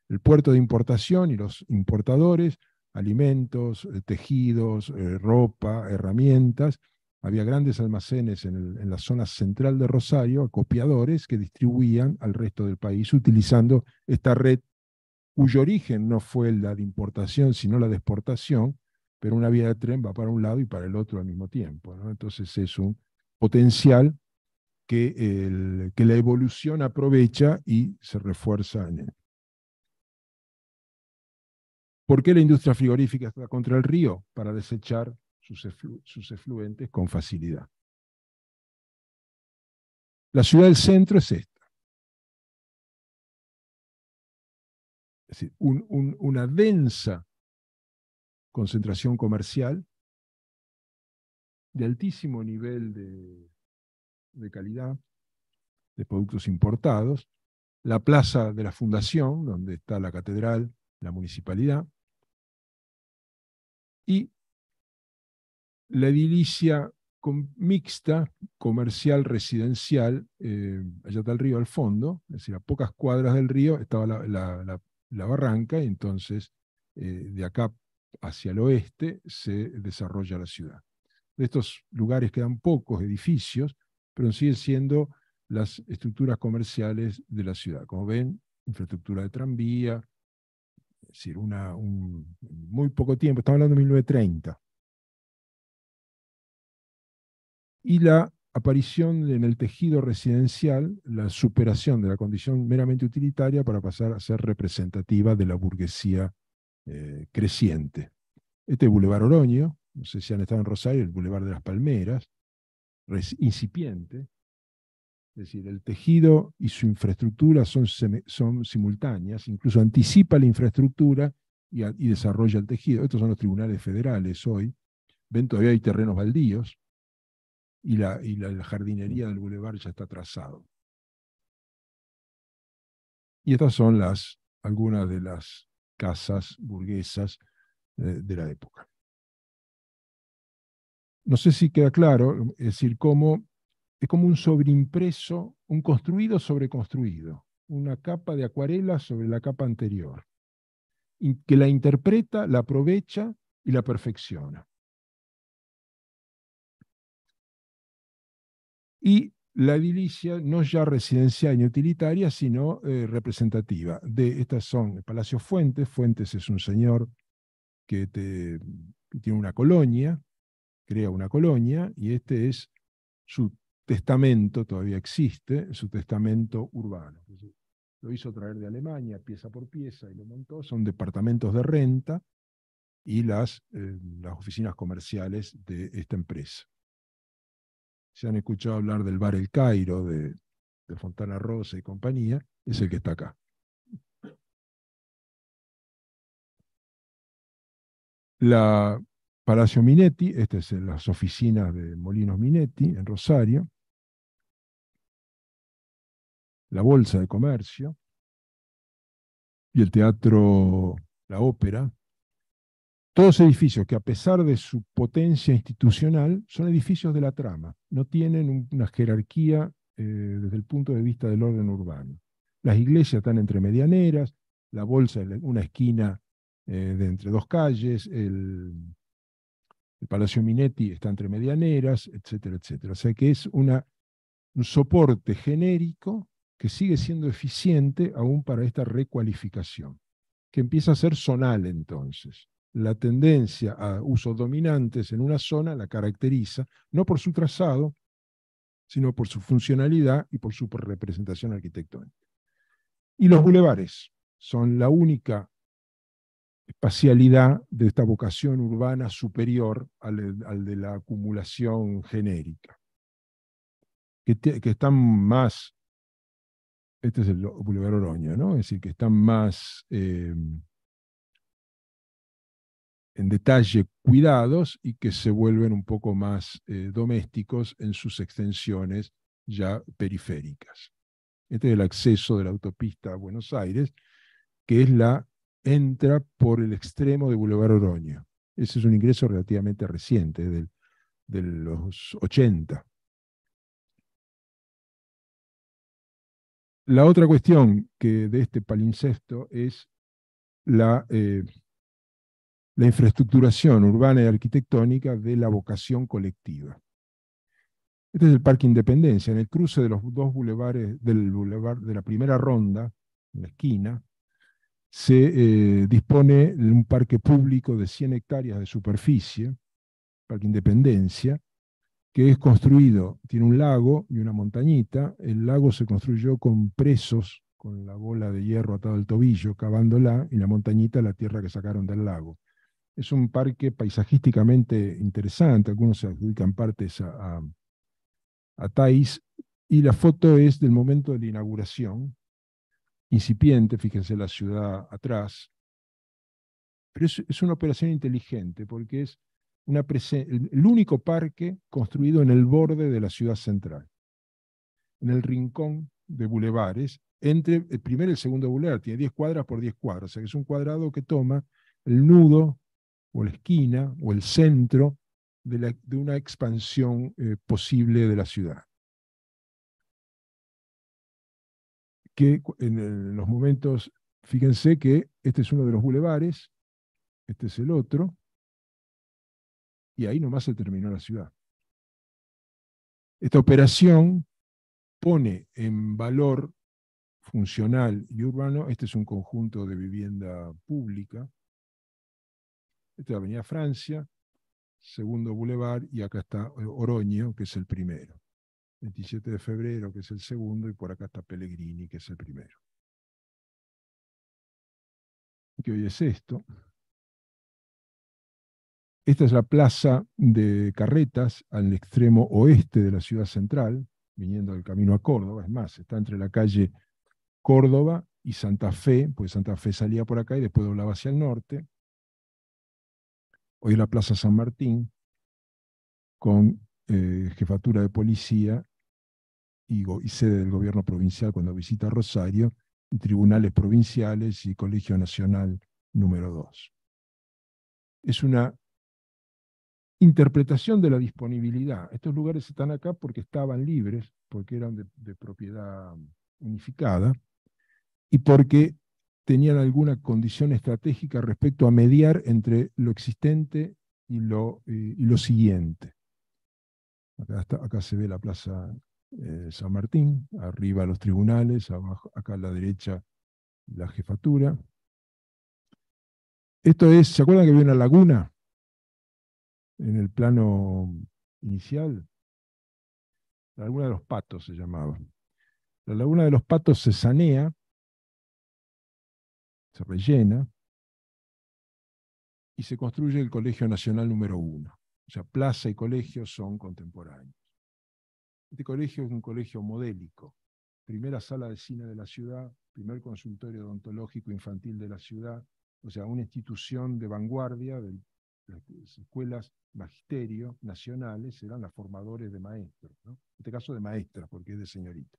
El puerto de importación y los importadores, alimentos, eh, tejidos, eh, ropa, herramientas. Había grandes almacenes en, en la zona central de Rosario, acopiadores que distribuían al resto del país utilizando esta red cuyo origen no fue la de importación, sino la de exportación, pero una vía de tren va para un lado y para el otro al mismo tiempo. Entonces es un potencial que, que la evolución aprovecha y se refuerza en él. ¿Por qué la industria frigorífica está contra el río? Para desechar sus, sus efluentes con facilidad. La ciudad del centro es esta es decir, una densa concentración comercial de altísimo nivel de, calidad, de productos importados, la plaza de la fundación, donde está la catedral, la municipalidad, y la edilicia mixta, comercial, residencial, eh, allá está el río al fondo, es decir, a pocas cuadras del río estaba la, la barranca y entonces eh, de acá hacia el oeste se desarrolla la ciudad. De estos lugares quedan pocos edificios, pero siguen siendo las estructuras comerciales de la ciudad. Como ven, infraestructura de tranvía, es decir, muy poco tiempo, estamos hablando de 1930. Y la aparición en el tejido residencial, la superación de la condición meramente utilitaria para pasar a ser representativa de la burguesía eh, creciente. Este bulevar Boulevard Oroño, no sé si han estado en Rosario, el Boulevard de las Palmeras, incipiente, es decir, el tejido y su infraestructura son, simultáneas, incluso anticipa la infraestructura y, y desarrolla el tejido. Estos son los tribunales federales hoy. Ven, todavía hay terrenos baldíos, y la, la, jardinería del boulevard ya está trazado. Y estas son las, algunas de las casas burguesas de la época. No sé si queda claro, es decir, cómo es como un sobreimpreso, un construido sobre construido, una capa de acuarela sobre la capa anterior, que la interpreta, la aprovecha y la perfecciona. y la edilicia no ya residencial ni utilitaria, sino eh, representativa. De, estas son el Palacio Fuentes. Fuentes es un señor que, tiene una colonia, crea una colonia, y este es su testamento, todavía existe, su testamento urbano. Lo hizo traer de Alemania pieza por pieza y lo montó. Son departamentos de renta y las, eh, las oficinas comerciales de esta empresa se han escuchado hablar del bar El Cairo, de, Fontana Rosa y compañía, es el que está acá. La Palacio Minetti, este es las oficinas de Molinos Minetti, en Rosario. La Bolsa de Comercio. Y el Teatro, la Ópera, todos edificios que a pesar de su potencia institucional son edificios de la trama, no tienen una jerarquía eh, desde el punto de vista del orden urbano. Las iglesias están entre medianeras, la bolsa en una esquina eh, de entre dos calles, el, Palacio Minetti está entre medianeras, etcétera, etcétera. O sea que es un soporte genérico que sigue siendo eficiente aún para esta recualificación, que empieza a ser zonal entonces la tendencia a usos dominantes en una zona la caracteriza no por su trazado, sino por su funcionalidad y por su representación arquitectónica. Y los bulevares son la única espacialidad de esta vocación urbana superior al, de la acumulación genérica, que, están más, este es el bulevar Oroño, ¿no? es decir, que están más... Eh, en detalle cuidados y que se vuelven un poco más eh, domésticos en sus extensiones ya periféricas. Este es el acceso de la autopista a Buenos Aires, que es la entra por el extremo de Boulevard Oroño. Ese es un ingreso relativamente reciente, de los 80. La otra cuestión que de este palincesto es la eh, la infraestructuración urbana y arquitectónica de la vocación colectiva. Este es el Parque Independencia, en el cruce de los dos bulevares del bulevar de la primera ronda, en la esquina, se eh, dispone un parque público de 100 hectáreas de superficie, Parque Independencia, que es construido, tiene un lago y una montañita. El lago se construyó con presos, con la bola de hierro atada al tobillo, cavándola, y la montañita la tierra que sacaron del lago es un parque paisajísticamente interesante, algunos se adjudican partes a, a, Thais, y la foto es del momento de la inauguración, incipiente, fíjense la ciudad atrás, pero es, una operación inteligente porque es una el, único parque construido en el borde de la ciudad central, en el rincón de bulevares, entre el primer y el segundo bulevar, tiene 10 cuadras por 10 cuadras, o sea que es un cuadrado que toma el nudo o la esquina o el centro de, una expansión eh, posible de la ciudad. Que en, en los momentos, fíjense que este es uno de los bulevares, este es el otro, y ahí nomás se terminó la ciudad. Esta operación pone en valor funcional y urbano, este es un conjunto de vivienda pública, esta es la Avenida Francia, segundo Boulevard, y acá está eh, Oroño, que es el primero. 27 de febrero, que es el segundo, y por acá está Pellegrini, que es el primero. Que hoy es esto. Esta es la plaza de carretas al extremo oeste de la ciudad central, viniendo del camino a Córdoba. Es más, está entre la calle Córdoba y Santa Fe, pues Santa Fe salía por acá y después doblaba hacia el norte hoy la Plaza San Martín, con eh, jefatura de policía y, sede del gobierno provincial cuando visita Rosario, tribunales provinciales y Colegio Nacional número 2. Es una interpretación de la disponibilidad. Estos lugares están acá porque estaban libres, porque eran de propiedad unificada y porque tenían alguna condición estratégica respecto a mediar entre lo existente y lo, eh, siguiente. Acá, se ve la plaza eh, San Martín, arriba los tribunales, abajo, acá a la derecha la jefatura. Esto es, ¿se acuerdan que había una laguna en el plano inicial? La laguna de los patos se llamaba. La laguna de los patos se sanea se rellena y se construye el Colegio Nacional número uno. O sea, plaza y colegio son contemporáneos. Este colegio es un colegio modélico. Primera sala de cine de la ciudad, primer consultorio odontológico infantil de la ciudad, o sea, una institución de vanguardia de las escuelas magisterio nacionales, eran las formadores de maestros, en este caso de maestras, porque es de señorita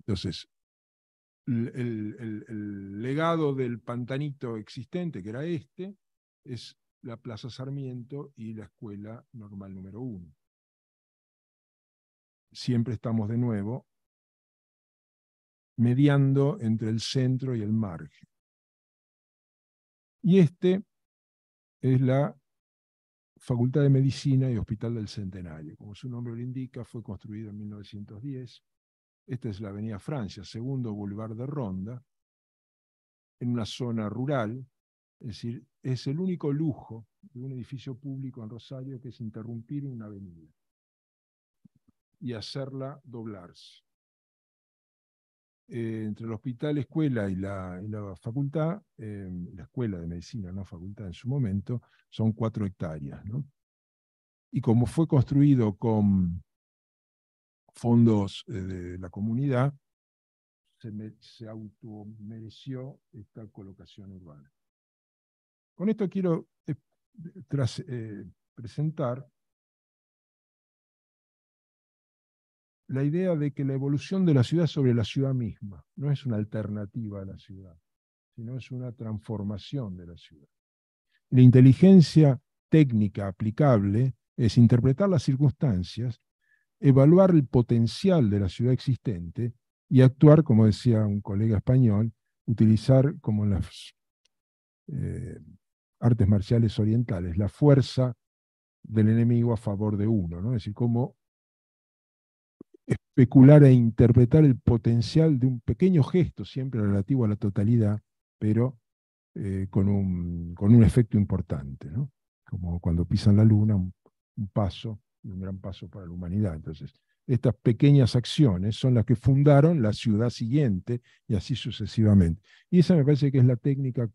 Entonces, el, legado del pantanito existente, que era este, es la Plaza Sarmiento y la Escuela Normal número uno. Siempre estamos de nuevo mediando entre el centro y el margen. Y este es la Facultad de Medicina y Hospital del Centenario. Como su nombre lo indica, fue construido en 1910 esta es la Avenida Francia, segundo Boulevard de Ronda, en una zona rural, es decir, es el único lujo de un edificio público en Rosario que es interrumpir una avenida y hacerla doblarse. Eh, entre el hospital, escuela y la, facultad, em, la escuela de medicina, no facultad en su momento, son cuatro hectáreas. ¿no? Y como fue construido con fondos eh, de la comunidad, se, automereció esta colocación urbana. Con esto quiero eh, eh, presentar la idea de que la evolución de la ciudad sobre la ciudad misma no es una alternativa a la ciudad, sino es una transformación de la ciudad. La inteligencia técnica aplicable es interpretar las circunstancias evaluar el potencial de la ciudad existente y actuar, como decía un colega español, utilizar como las eh, artes marciales orientales, la fuerza del enemigo a favor de uno, es decir, cómo especular e interpretar el potencial de un pequeño gesto, siempre relativo a la totalidad, pero eh, con, un, efecto importante, como cuando pisan la luna, un paso un gran paso para la humanidad. Entonces, estas pequeñas acciones son las que fundaron la ciudad siguiente y así sucesivamente. Y esa me parece que es la técnica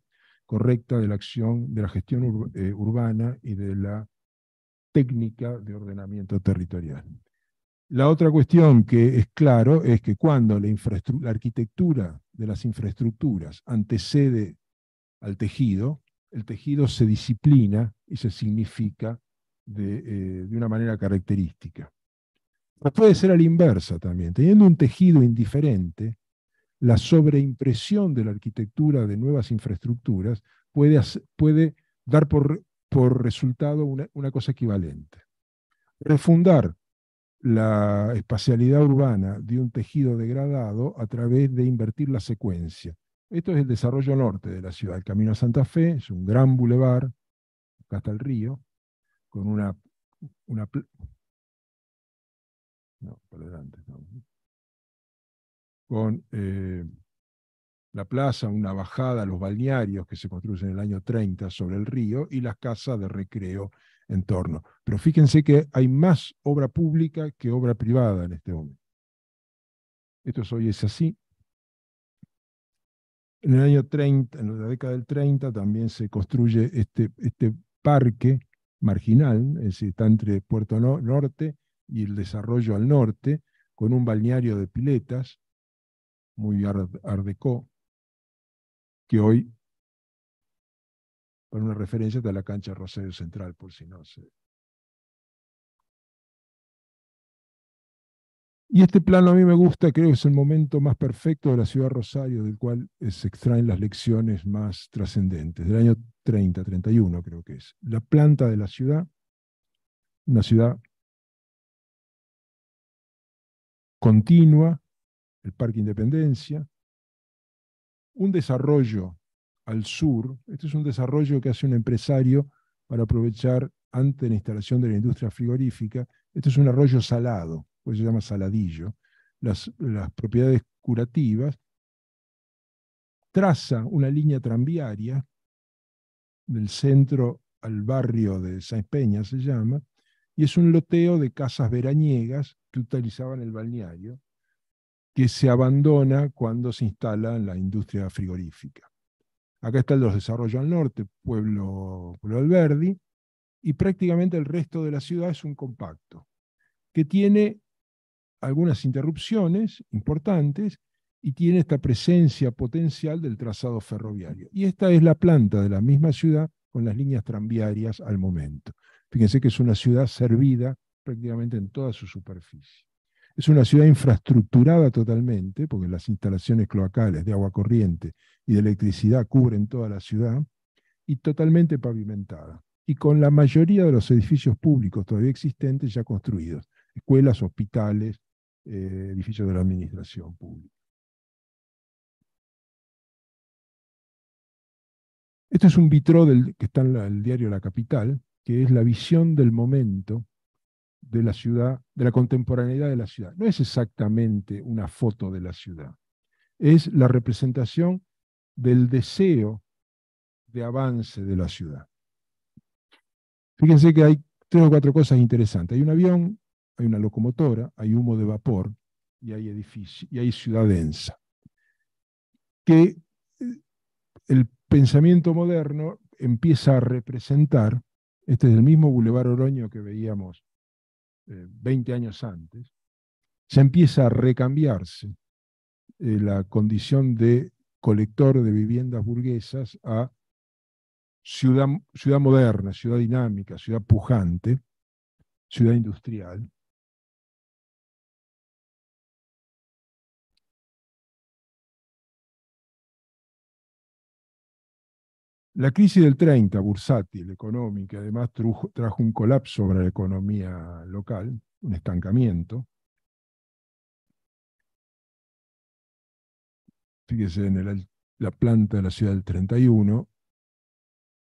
correcta de la acción, de la gestión eh, urbana y de la técnica de ordenamiento territorial. La otra cuestión que es claro es que cuando la, la arquitectura de las infraestructuras antecede al tejido, el tejido se disciplina y se significa de, eh, de una manera característica. puede ser a la inversa también, teniendo un tejido indiferente, la sobreimpresión de la arquitectura de nuevas infraestructuras puede, puede dar por, resultado una, cosa equivalente. Refundar la espacialidad urbana de un tejido degradado a través de invertir la secuencia. Esto es el desarrollo norte de la ciudad. El Camino a Santa Fe es un gran bulevar, hasta el río, con una, no, con eh, la plaza, una bajada, los balnearios que se construyen en el año 30 sobre el río y las casas de recreo en torno. Pero fíjense que hay más obra pública que obra privada en este momento. Esto hoy es así. En el año 30, en la década del 30, también se construye este, este parque marginal, es decir, está entre Puerto Norte y el desarrollo al norte, con un balneario de piletas, muy ardecó, que hoy, para una referencia, está la cancha Rosario Central, por si no se Y este plano a mí me gusta, creo que es el momento más perfecto de la ciudad de Rosario, del cual eh, se extraen las lecciones más trascendentes, del año 30, 31 creo que es. La planta de la ciudad, una ciudad continua, el Parque Independencia, un desarrollo al sur, este es un desarrollo que hace un empresario para aprovechar ante la instalación de la industria frigorífica, este es un arroyo salado pues se llama saladillo, las, propiedades curativas, traza una línea tranviaria del centro al barrio de San Peña, se llama, y es un loteo de casas veraniegas que utilizaban el balneario, que se abandona cuando se instala la industria frigorífica. Acá están los Desarrollo al norte, pueblo, pueblo Alberdi, y prácticamente el resto de la ciudad es un compacto, que tiene algunas interrupciones importantes y tiene esta presencia potencial del trazado ferroviario. Y esta es la planta de la misma ciudad con las líneas tranviarias al momento. Fíjense que es una ciudad servida prácticamente en toda su superficie. Es una ciudad infraestructurada totalmente, porque las instalaciones cloacales de agua corriente y de electricidad cubren toda la ciudad, y totalmente pavimentada, y con la mayoría de los edificios públicos todavía existentes ya construidos, escuelas, hospitales, eh, edificio edificios de la administración pública. esto es un vitró del, que está en el diario La Capital, que es la visión del momento de la ciudad, de la contemporaneidad de la ciudad. No es exactamente una foto de la ciudad, es la representación del deseo de avance de la ciudad. Fíjense que hay tres o cuatro cosas interesantes. Hay un avión hay una locomotora, hay humo de vapor y hay edificio, y hay ciudad densa. Que eh, el pensamiento moderno empieza a representar, este es el mismo Boulevard Oroño que veíamos 20 eh, años antes, se empieza a recambiarse eh, la condición de colector de viviendas burguesas a ciudad moderna, ciudad dinámica, ciudad pujante, ciudad industrial, La crisis del 30, bursátil, económica, además trajo un colapso sobre la economía local, un estancamiento. Fíjese en la planta de la ciudad del 31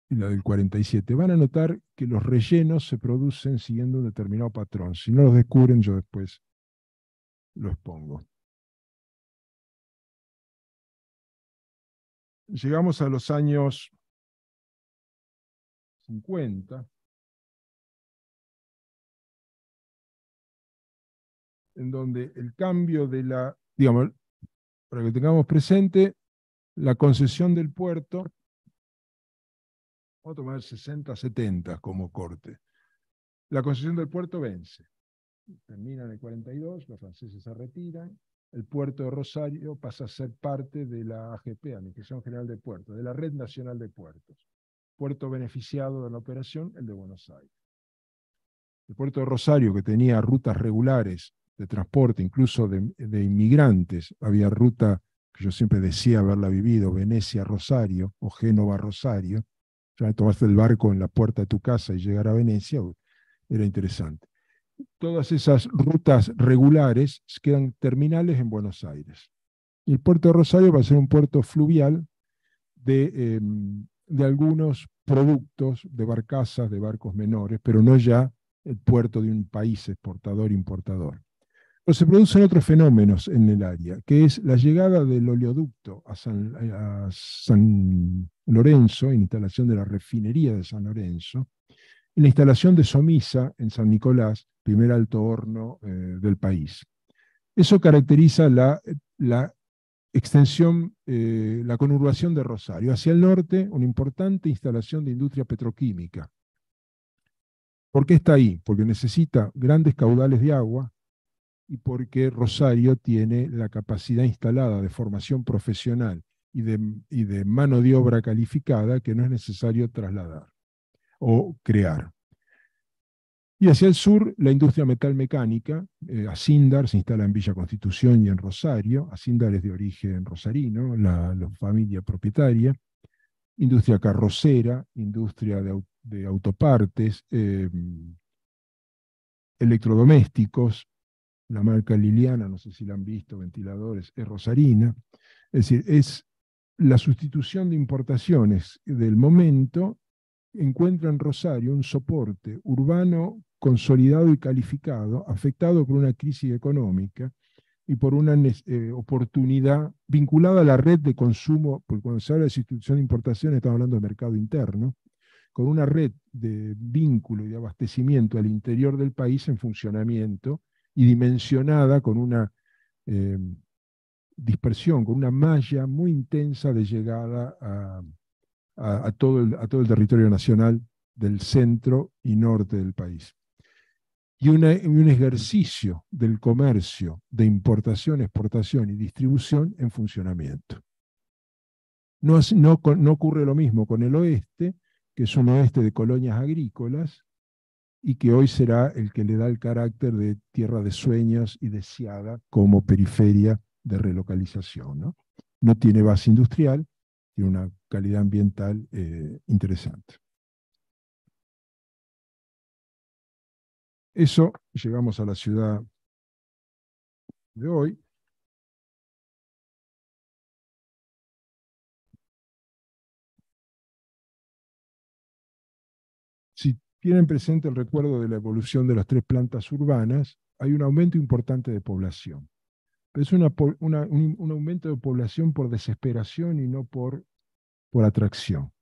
y la del 47. Van a notar que los rellenos se producen siguiendo un determinado patrón. Si no los descubren, yo después los expongo. Llegamos a los años en donde el cambio de la, digamos, para que tengamos presente, la concesión del puerto, vamos a tomar 60-70 como corte, la concesión del puerto vence, termina en el 42, los franceses se retiran, el puerto de Rosario pasa a ser parte de la AGP, Administración General de Puertos, de la Red Nacional de Puertos puerto beneficiado de la operación, el de Buenos Aires. El puerto de Rosario, que tenía rutas regulares de transporte, incluso de, inmigrantes, había ruta que yo siempre decía haberla vivido, Venecia-Rosario o Génova-Rosario, ya tomaste el barco en la puerta de tu casa y llegar a Venecia, era interesante. Todas esas rutas regulares quedan terminales en Buenos Aires. Y el puerto de Rosario va a ser un puerto fluvial de em, de algunos productos de barcazas, de barcos menores, pero no ya el puerto de un país exportador-importador. Pero se producen otros fenómenos en el área, que es la llegada del oleoducto a San, Lorenzo, en instalación de la refinería de San Lorenzo, y la instalación de Somisa en San Nicolás, primer alto horno eh, del país. Eso caracteriza la, la extensión, eh, la conurbación de Rosario. Hacia el norte, una importante instalación de industria petroquímica. ¿Por qué está ahí? Porque necesita grandes caudales de agua y porque Rosario tiene la capacidad instalada de formación profesional y de mano de obra calificada que no es necesario trasladar o crear. Y hacia el sur, la industria metalmecánica. Eh, Asindar se instala en Villa Constitución y en Rosario. Asindar es de origen rosarino, la, familia propietaria. Industria carrocera, industria de, autopartes, em, electrodomésticos. La marca Liliana, no sé si la han visto, ventiladores, es rosarina. Es decir, es la sustitución de importaciones del momento encuentra en Rosario un soporte urbano consolidado y calificado, afectado por una crisis económica y por una eh, oportunidad vinculada a la red de consumo, porque cuando se habla de sustitución de importación estamos hablando de mercado interno, con una red de vínculo y de abastecimiento al interior del país en funcionamiento y dimensionada con una em, dispersión, con una malla muy intensa de llegada a todo el territorio nacional del centro y norte del país y, un ejercicio del comercio de importación, exportación y distribución en funcionamiento. No, ocurre lo mismo con el oeste, que es un oeste de colonias agrícolas y que hoy será el que le da el carácter de tierra de sueños y deseada como periferia de relocalización. No, tiene base industrial, tiene una calidad ambiental eh, interesante. Eso, llegamos a la ciudad de hoy. Si tienen presente el recuerdo de la evolución de las tres plantas urbanas, hay un aumento importante de población. Pero es un, aumento de población por desesperación y no por, atracción.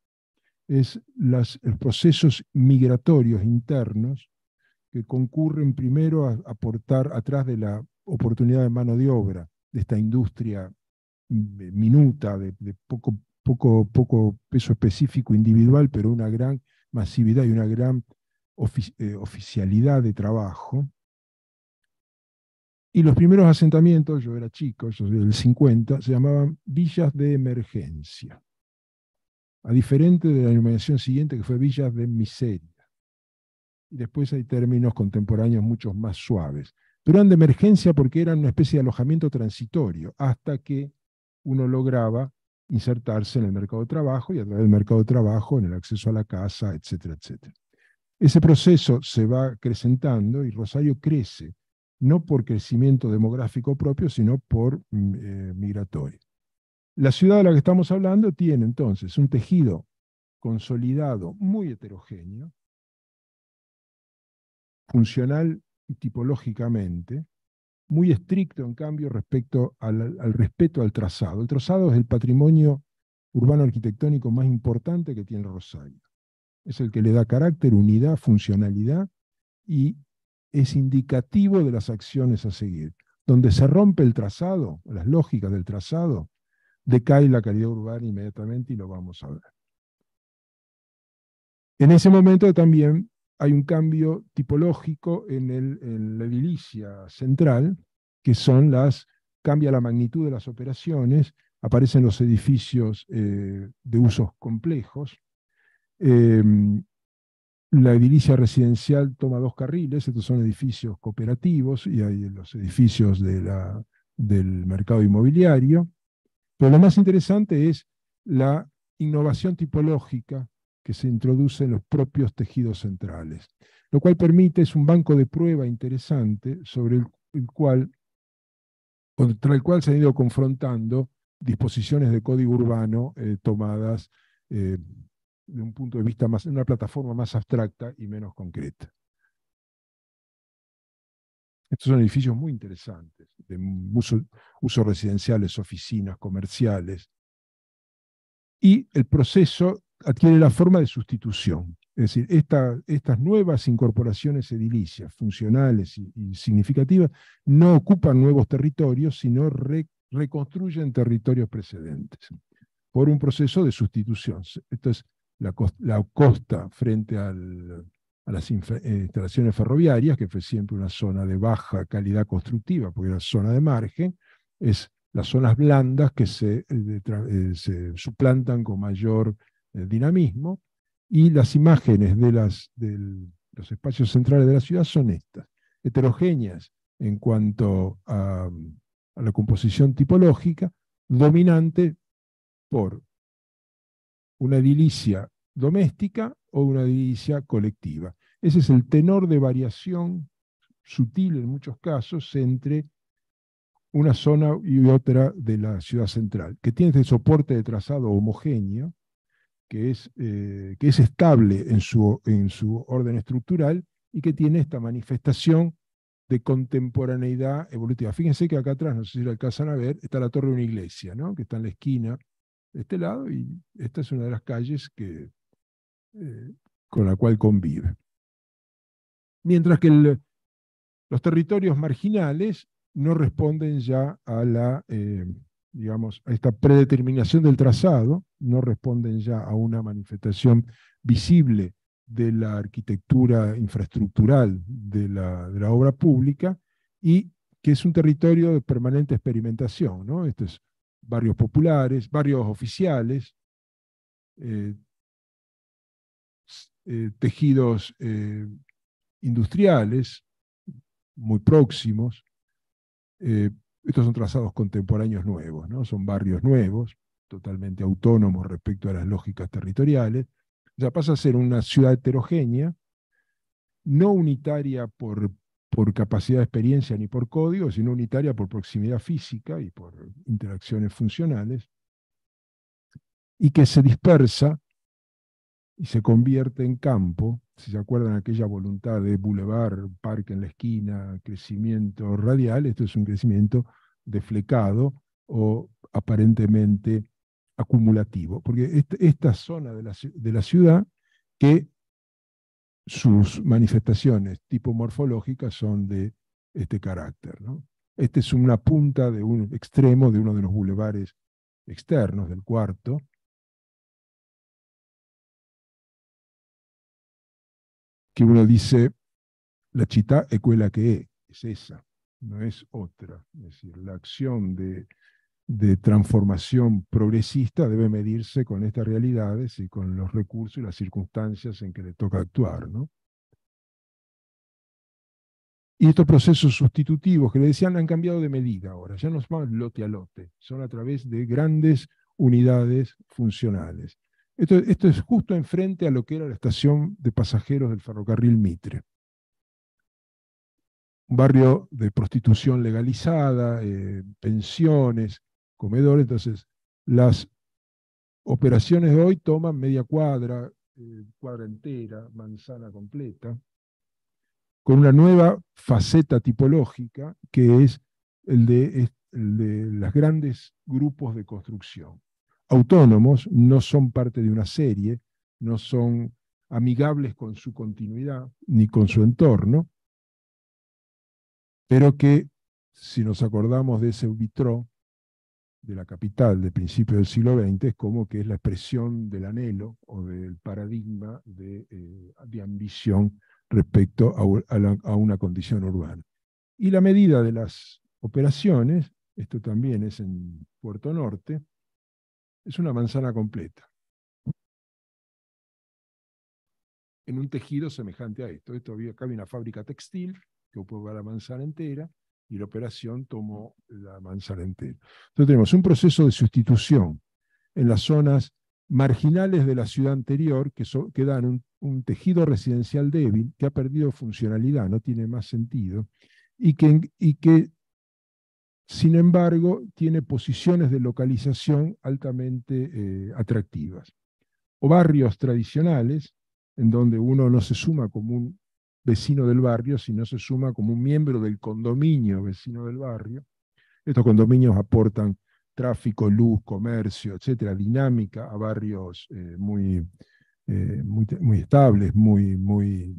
Es los procesos migratorios internos que concurren primero a aportar atrás de la oportunidad de mano de obra de esta industria mm, eh, minuta, de, poco, poco, poco peso específico individual, pero una gran masividad y una gran eh, oficialidad de trabajo. Y los primeros asentamientos, yo era chico, yo soy del 50, se llamaban villas de emergencia, a diferente de la denominación siguiente que fue villas de miseria. Después hay términos contemporáneos muchos más suaves. Pero eran de emergencia porque eran una especie de alojamiento transitorio hasta que uno lograba insertarse en el mercado de trabajo y a través del mercado de trabajo en el acceso a la casa, etcétera, etcétera. Ese proceso se va acrecentando y Rosario crece, no por crecimiento demográfico propio, sino por mm, eh, migratorio. La ciudad de la que estamos hablando tiene entonces un tejido consolidado muy heterogéneo, funcional y tipológicamente, muy estricto, en cambio, respecto al, al, respeto al trazado. El trazado es el patrimonio urbano arquitectónico más importante que tiene Rosario. Es el que le da carácter, unidad, funcionalidad y es indicativo de las acciones a seguir. Donde se rompe el trazado, las lógicas del trazado, decae la calidad urbana inmediatamente y lo vamos a ver. En ese momento también hay un cambio tipológico en, la edilicia central, que son las, cambia la magnitud de las operaciones, aparecen los edificios eh, de usos complejos. Em, la edilicia residencial toma dos carriles, estos son edificios cooperativos y hay los edificios del mercado inmobiliario. Pero lo más interesante es la innovación tipológica que se introduce en los propios tejidos centrales. Lo cual permite, es un banco de prueba interesante sobre el, cual, contra el cual se han ido confrontando disposiciones de código urbano eh, tomadas eh, de un punto de vista más, en una plataforma más abstracta y menos concreta. Estos son edificios muy interesantes, de usos uso residenciales, oficinas, comerciales. Y el proceso adquiere la forma de sustitución. Es decir, estas nuevas incorporaciones edilicias, funcionales y, significativas, no ocupan nuevos territorios, sino reconstruyen territorios precedentes por un proceso de sustitución. Entonces, la, costa, la costa frente a las eh, instalaciones ferroviarias, que fue siempre una zona de baja calidad constructiva, porque era zona de margen, es las zonas blandas que se, eh, eh, se suplantan con mayor eh, dinamismo, y las imágenes de, las, los espacios centrales de la ciudad son estas, heterogéneas en cuanto a, a la composición tipológica, dominante por una edilicia doméstica o una edilicia colectiva. Ese es el tenor de variación sutil en muchos casos entre una zona y otra de la ciudad central, que tiene ese soporte de trazado homogéneo, que es, eh, que es estable en su, en su orden estructural y que tiene esta manifestación de contemporaneidad evolutiva. Fíjense que acá atrás, no sé si lo alcanzan a ver, está la torre de una iglesia, ¿no? que está en la esquina de este lado, y esta es una de las calles que, eh, con la cual convive. Mientras que los territorios marginales no responden ya a la, eh, digamos, a esta predeterminación del trazado, no responden ya a una manifestación visible de la arquitectura infraestructural de la, obra pública y que es un territorio de permanente experimentación. ¿no? Estos barrios populares, barrios oficiales, eh, eh, tejidos eh, industriales muy próximos, estos son trazados contemporáneos nuevos, son barrios nuevos, totalmente autónomos respecto a las lógicas territoriales. Ya pasa a ser una ciudad heterogénea, no unitaria por capacidad de experiencia ni por código, sino unitaria por proximidad física y por interacciones funcionales, y que se dispersa y se convierte en campo, si se acuerdan aquella voluntad de bulevar, parque en la esquina, crecimiento radial, esto es un crecimiento deflecado o aparentemente acumulativo, porque esta, zona de la, ciudad que sus manifestaciones tipo morfológicas son de este carácter. ¿no? Este es una punta de un extremo de uno de los bulevares externos del cuarto, que uno dice, la chita es que es, es esa, no es otra. Es decir, la acción de, transformación progresista debe medirse con estas realidades y con los recursos y las circunstancias en que le toca actuar. ¿no? Y estos procesos sustitutivos que le decían han cambiado de medida ahora, ya no son lote a lote, son a través de grandes unidades funcionales. Esto, es justo enfrente a lo que era la estación de pasajeros del ferrocarril Mitre. Un barrio de prostitución legalizada, eh, pensiones, comedores. Entonces, las operaciones de hoy toman media cuadra, eh, cuadra entera, manzana completa, con una nueva faceta tipológica que es el de, el de los grandes grupos de construcción autónomos, no son parte de una serie, no son amigables con su continuidad ni con su entorno, pero que, si nos acordamos de ese vitró de la capital de principios del siglo XX, es como que es la expresión del anhelo o del paradigma de, eh, ambición respecto a una condición urbana. Y la medida de las operaciones, esto también es en Puerto Norte, es una manzana completa. En un tejido semejante a esto. Esto acá una fábrica textil que ocupaba la manzana entera y la operación tomó la manzana entera. Entonces tenemos un proceso de sustitución en las zonas marginales de la ciudad anterior que, dan un, tejido residencial débil que ha perdido funcionalidad, no tiene más sentido, y que sin embargo, tiene posiciones de localización altamente eh, atractivas. O barrios tradicionales, en donde uno no se suma como un vecino del barrio, sino se suma como un miembro del condominio vecino del barrio. Estos condominios aportan tráfico, luz, comercio, etcétera, dinámica a barrios eh, muy, eh, muy, muy, estables, muy, muy,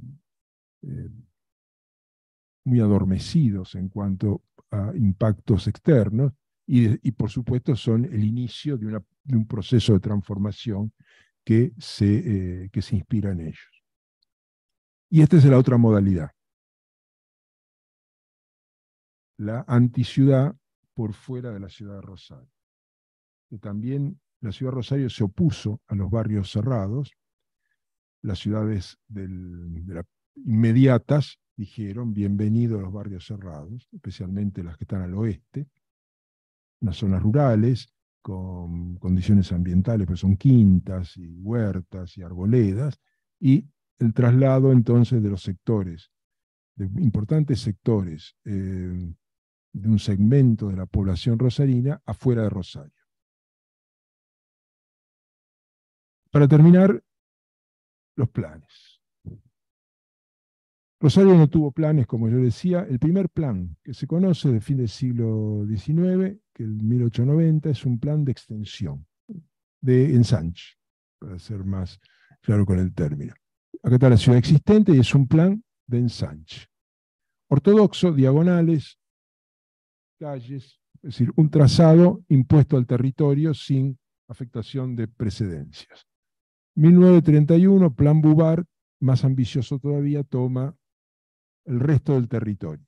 muy adormecidos en cuanto a impactos externos y, por supuesto son el inicio de, un proceso de transformación que se, eh, que se inspira en ellos. Y esta es la otra modalidad. La anticiudad por fuera de la ciudad de Rosario. Que también la ciudad de Rosario se opuso a los barrios cerrados, las ciudades de inmediatas dijeron, bienvenido a los barrios cerrados, especialmente las que están al oeste, las zonas rurales, con condiciones ambientales, pero pues son quintas y huertas y arboledas, y el traslado entonces de los sectores, de importantes sectores eh, de un segmento de la población rosarina afuera de Rosario. Para terminar, los planes. Rosario no tuvo planes, como yo decía. El primer plan que se conoce de fin del siglo XIX, que el 1890, es un plan de extensión, de ensanche, para ser más claro con el término. Acá está la ciudad existente y es un plan de ensanche. Ortodoxo, diagonales, calles, es decir, un trazado impuesto al territorio sin afectación de precedencias. 1931, Plan Bubar, más ambicioso todavía, toma el resto del territorio.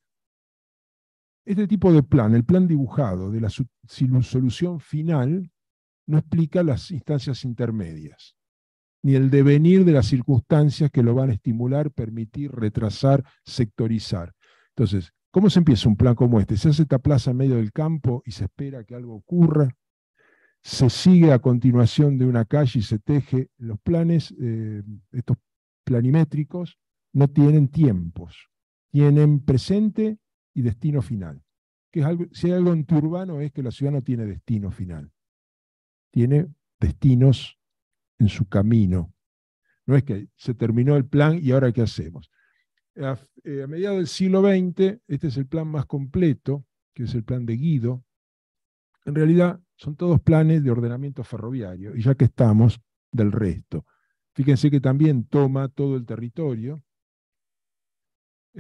Este tipo de plan, el plan dibujado de la solución final, no explica las instancias intermedias, ni el devenir de las circunstancias que lo van a estimular, permitir, retrasar, sectorizar. Entonces, ¿cómo se empieza un plan como este? Se hace esta plaza en medio del campo y se espera que algo ocurra. Se sigue a continuación de una calle y se teje los planes, eh, estos planimétricos, no tienen tiempos tienen presente y destino final. Que es algo, si hay algo es que la ciudad no tiene destino final. Tiene destinos en su camino. No es que se terminó el plan y ahora qué hacemos. A, eh, a mediados del siglo XX, este es el plan más completo, que es el plan de Guido. En realidad son todos planes de ordenamiento ferroviario, y ya que estamos del resto. Fíjense que también toma todo el territorio,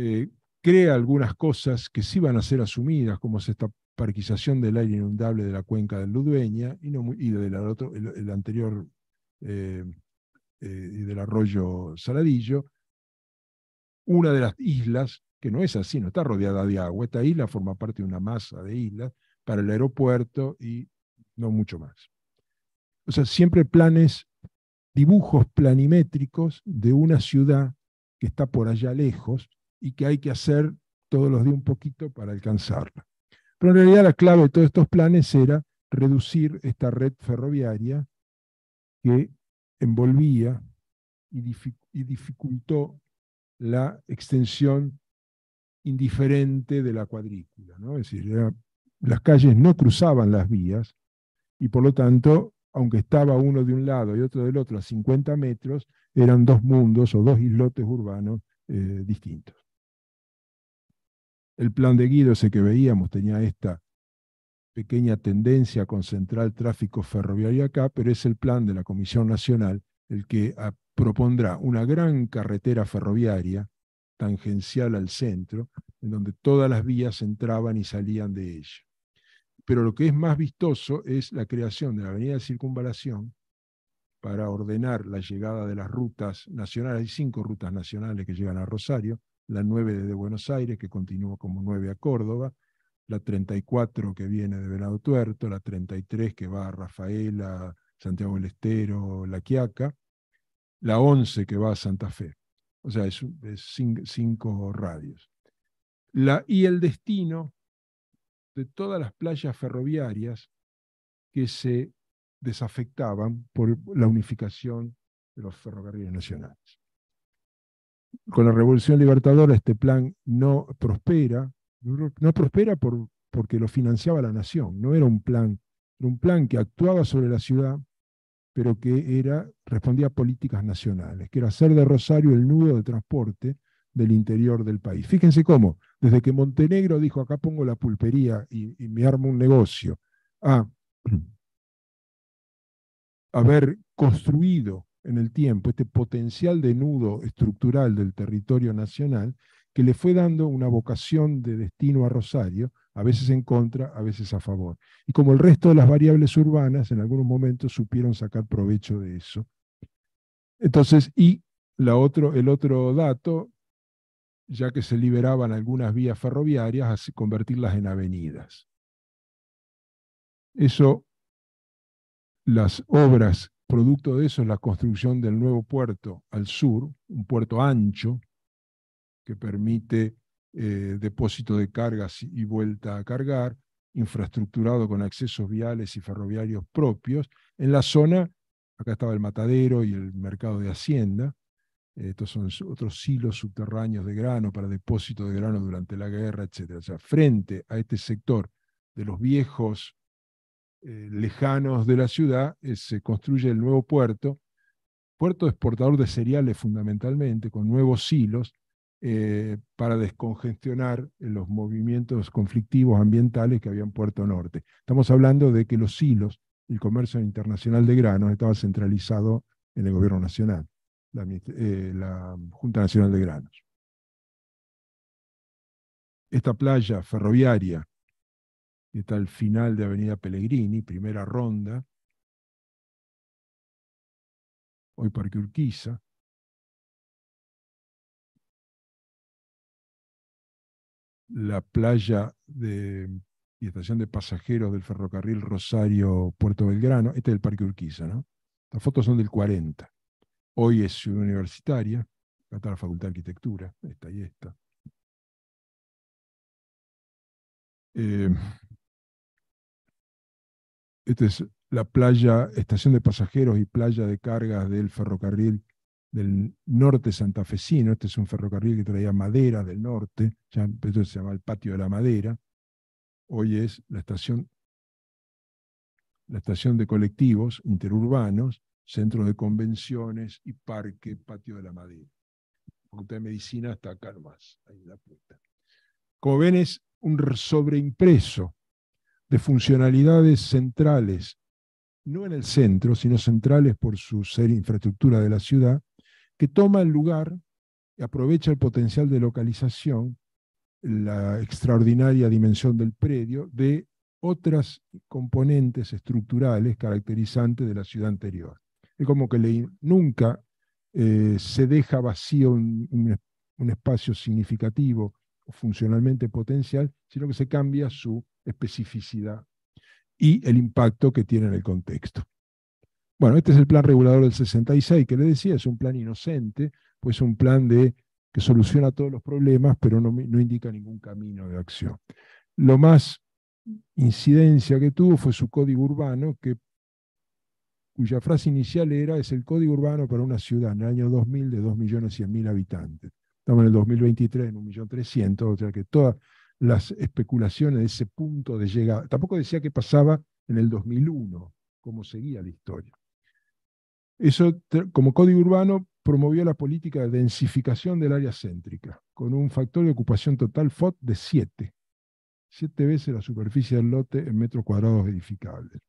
eh, crea algunas cosas que sí van a ser asumidas, como es esta parquización del aire inundable de la cuenca del Ludueña y, no, del el, anterior eh, eh, del arroyo Saladillo, una de las islas, que no es así, no está rodeada de agua, esta isla forma parte de una masa de islas para el aeropuerto y no mucho más. O sea, siempre planes, dibujos planimétricos de una ciudad que está por allá lejos, y que hay que hacer todos los días un poquito para alcanzarla. Pero en realidad la clave de todos estos planes era reducir esta red ferroviaria que envolvía y, dificultó la extensión indiferente de la cuadrícula. Es decir, las calles no cruzaban las vías y por lo tanto, aunque estaba uno de un lado y otro del otro a 50 metros, eran dos mundos o dos islotes urbanos eh, distintos. El plan de Guido, ese que veíamos, tenía esta pequeña tendencia a concentrar tráfico ferroviario acá, pero es el plan de la Comisión Nacional el que ah, propondrá una gran carretera ferroviaria tangencial al centro, en donde todas las vías entraban y salían de ella. Pero lo que es más vistoso es la creación de la Avenida de Circunvalación para ordenar la llegada de las rutas nacionales. Hay cinco rutas nacionales que llegan a Rosario, la 9 desde Buenos Aires, que continúa como 9 a Córdoba, la 34 que viene de Venado Tuerto, la 33 que va a Rafaela, Santiago del Estero, La Quiaca, la 11 que va a Santa Fe. O sea, es, es cinco radios. La, y el destino de todas las playas ferroviarias que se desafectaban por la unificación de los ferrocarriles nacionales con la Revolución Libertadora este plan no prospera, no prospera porque lo financiaba la nación, no era un plan, era un plan que actuaba sobre la ciudad, pero que era, respondía a políticas nacionales, que era hacer de Rosario el nudo de transporte del interior del país. Fíjense cómo, desde que Montenegro dijo, acá pongo la pulpería y, y me armo un negocio, a haber construido en el tiempo, este potencial de nudo estructural del territorio nacional, que le fue dando una vocación de destino a Rosario, a veces en contra, a veces a favor. Y como el resto de las variables urbanas, en algunos momentos supieron sacar provecho de eso. Entonces, y la otro, el otro dato, ya que se liberaban algunas vías ferroviarias, así convertirlas en avenidas. Eso, las obras Producto de eso es la construcción del nuevo puerto al sur, un puerto ancho que permite eh, depósito de cargas y vuelta a cargar, infraestructurado con accesos viales y ferroviarios propios, en la zona, acá estaba el matadero y el mercado de hacienda, estos son otros silos subterráneos de grano para depósito de grano durante la guerra, etc. O sea, frente a este sector de los viejos eh, lejanos de la ciudad, eh, se construye el nuevo puerto, puerto exportador de cereales fundamentalmente, con nuevos silos eh, para descongestionar los movimientos conflictivos ambientales que había en Puerto Norte. Estamos hablando de que los silos, el comercio internacional de granos, estaba centralizado en el gobierno nacional, la Junta Nacional de Granos. Esta playa ferroviaria está el final de Avenida Pellegrini, primera ronda, hoy Parque Urquiza. La playa de, y estación de pasajeros del ferrocarril Rosario Puerto Belgrano, este es el Parque Urquiza, ¿no? Las fotos son del 40. Hoy es ciudad universitaria, acá está la Facultad de Arquitectura, esta y esta. Eh, esta es la playa, estación de pasajeros y playa de cargas del ferrocarril del norte santafesino. Este es un ferrocarril que traía madera del norte, ya empezó se llama el Patio de la Madera. Hoy es la estación, la estación de colectivos interurbanos, centro de convenciones y parque, Patio de la Madera. Facultad de Medicina está acá nomás, ahí la puerta. Como ven, es un sobreimpreso de funcionalidades centrales, no en el centro, sino centrales por su ser infraestructura de la ciudad, que toma el lugar y aprovecha el potencial de localización, la extraordinaria dimensión del predio, de otras componentes estructurales caracterizantes de la ciudad anterior. Es como que nunca eh, se deja vacío un espacio significativo o funcionalmente potencial, sino que se cambia su especificidad y el impacto que tiene en el contexto. Bueno, este es el plan regulador del 66, que le decía, es un plan inocente, pues un plan de, que soluciona todos los problemas, pero no, indica ningún camino de acción. Lo más incidencia que tuvo fue su código urbano, que, cuya frase inicial era, es el código urbano para una ciudad en el año 2000 de 2.100.000 habitantes. Estamos en el 2023 en 1.300.000, o sea que toda, las especulaciones de ese punto de llegada. Tampoco decía qué pasaba en el 2001, como seguía la historia. Eso, como código urbano, promovió la política de densificación del área céntrica, con un factor de ocupación total FOT de 7, 7 veces la superficie del lote en metros cuadrados edificables.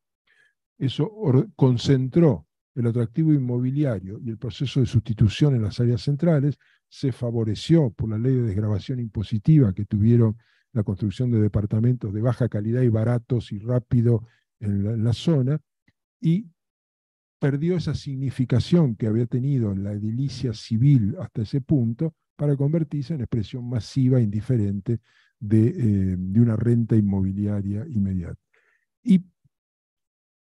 Eso concentró el atractivo inmobiliario y el proceso de sustitución en las áreas centrales, se favoreció por la ley de desgrabación impositiva que tuvieron la construcción de departamentos de baja calidad y baratos y rápido en la, zona, y perdió esa significación que había tenido la edilicia civil hasta ese punto para convertirse en expresión masiva e indiferente de, eh, de una renta inmobiliaria inmediata. Y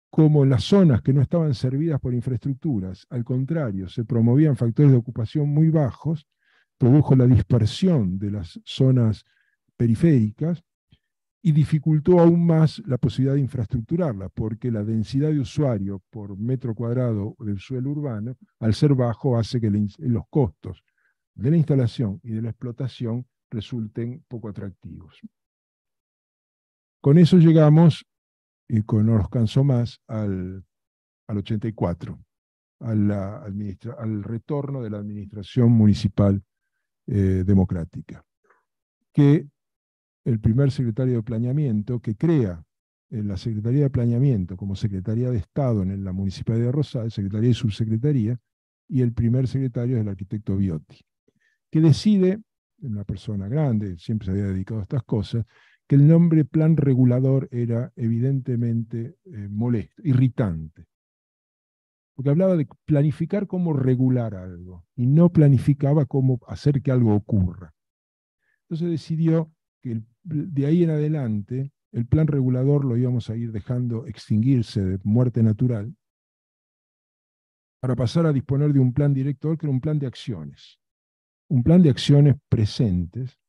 como las zonas que no estaban servidas por infraestructuras, al contrario, se promovían factores de ocupación muy bajos, produjo la dispersión de las zonas periféricas y dificultó aún más la posibilidad de infraestructurarla, porque la densidad de usuario por metro cuadrado del suelo urbano, al ser bajo, hace que los costos de la instalación y de la explotación resulten poco atractivos. Con eso llegamos, y con, no nos cansó más, al, 84, a la al retorno de la administración municipal eh, democrática, que el primer secretario de Planeamiento, que crea la Secretaría de Planeamiento como Secretaría de Estado en la Municipalidad de Rosales, Secretaría y Subsecretaría, y el primer secretario es el arquitecto Biotti, que decide, una persona grande, siempre se había dedicado a estas cosas, que el nombre plan regulador era evidentemente eh, molesto, irritante. Porque hablaba de planificar cómo regular algo y no planificaba cómo hacer que algo ocurra. Entonces decidió que el de ahí en adelante, el plan regulador lo íbamos a ir dejando extinguirse de muerte natural para pasar a disponer de un plan director que era un plan de acciones, un plan de acciones presentes,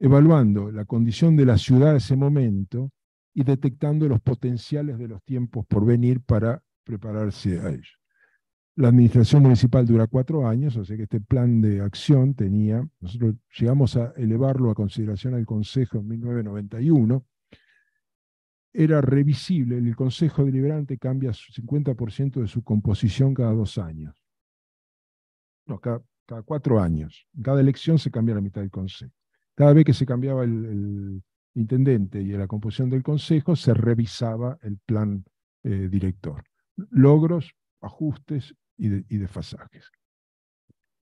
evaluando la condición de la ciudad en ese momento y detectando los potenciales de los tiempos por venir para prepararse a ello. La administración municipal dura cuatro años, así que este plan de acción tenía, nosotros llegamos a elevarlo a consideración al Consejo en 1991, era revisible, el Consejo Deliberante cambia su 50% de su composición cada dos años. No, cada, cuatro años. Cada elección se cambia la mitad del Consejo. Cada vez que se cambiaba el, intendente y la composición del Consejo, se revisaba el plan eh, director. Logros, ajustes y, de, y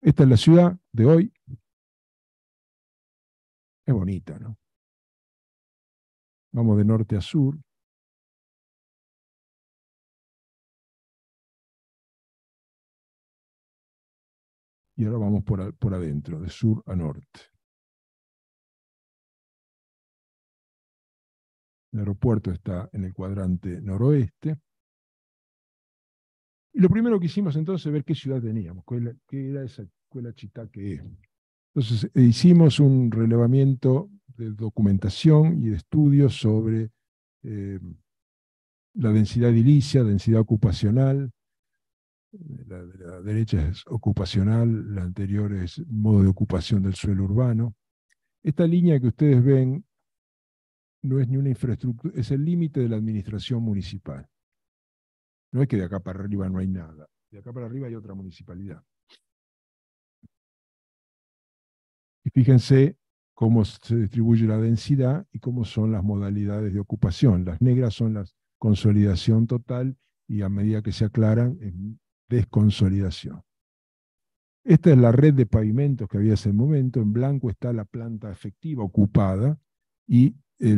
Esta es la ciudad de hoy. Es bonita, ¿no? Vamos de norte a sur. Y ahora vamos por, por adentro, de sur a norte. El aeropuerto está en el cuadrante noroeste. Y lo primero que hicimos entonces es ver qué ciudad teníamos, qué era esa escuela chita que es. Entonces eh, hicimos un relevamiento de documentación y de estudios sobre eh, la densidad edilicia, densidad ocupacional, la, la, derecha es ocupacional, la anterior es modo de ocupación del suelo urbano. Esta línea que ustedes ven no es ni una infraestructura, es el límite de la administración municipal. No es que de acá para arriba no hay nada. De acá para arriba hay otra municipalidad. Y fíjense cómo se distribuye la densidad y cómo son las modalidades de ocupación. Las negras son la consolidación total y a medida que se aclaran, es desconsolidación. Esta es la red de pavimentos que había hace un momento. En blanco está la planta efectiva ocupada y, y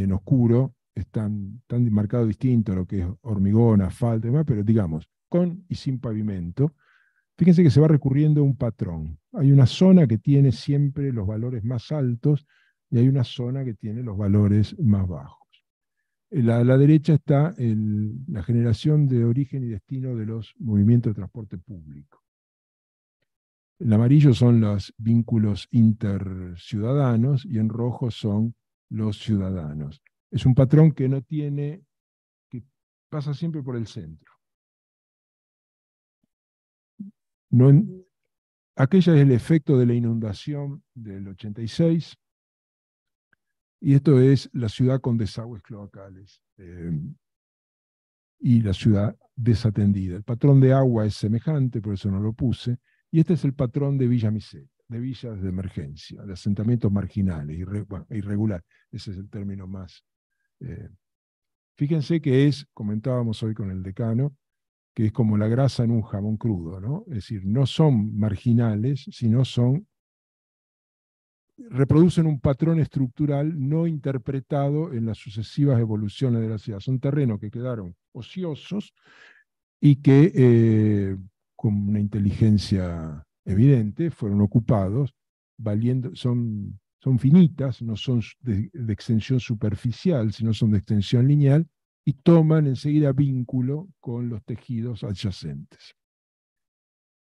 en oscuro están tan, tan marcado distinto a lo que es hormigón, asfalto y demás, pero digamos, con y sin pavimento, fíjense que se va recurriendo un patrón. Hay una zona que tiene siempre los valores más altos y hay una zona que tiene los valores más bajos. Eh, a la derecha está la generación de origen y destino de los movimientos de transporte público. En amarillo son los vínculos interciudadanos y en rojo son los ciudadanos. Es un patrón que no tiene, que pasa siempre por el centro. No, aquella es el efecto de la inundación del 86 y esto es la ciudad con desagües cloacales eh, y la ciudad desatendida. El patrón de agua es semejante, por eso no lo puse, y este es el patrón de Villa Miseria, de villas de emergencia, de asentamientos marginales, irre, irregular, ese es el término más eh, fíjense que es, comentábamos hoy con el decano, que es como la grasa en un jamón crudo, ¿no? Es decir, no son marginales, sino son reproducen un patrón estructural no interpretado en las sucesivas evoluciones de la ciudad. Son terrenos que quedaron ociosos y que eh, con una inteligencia evidente fueron ocupados, valiendo, son son finitas, no son de, extensión superficial, sino son de extensión lineal, y toman enseguida vínculo con los tejidos adyacentes.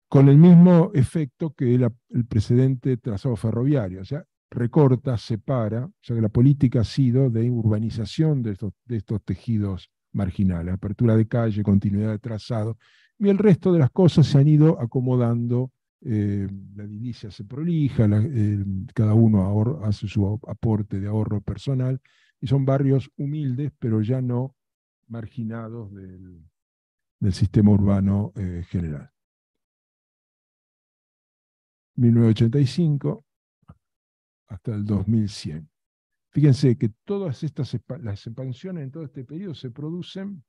Con el mismo efecto que el, precedente trazado ferroviario, o sea, recorta, separa, o sea que la política ha sido de urbanización de de estos tejidos marginales, apertura de calle, continuidad de trazado, y el resto de las cosas se han ido acomodando eh, la divisa se prolija, eh, cada uno hace su aporte de ahorro personal, y son barrios humildes, pero ya no marginados del, sistema urbano eh, general. 1985 hasta el 2100. Fíjense que todas estas las expansiones en todo este periodo se producen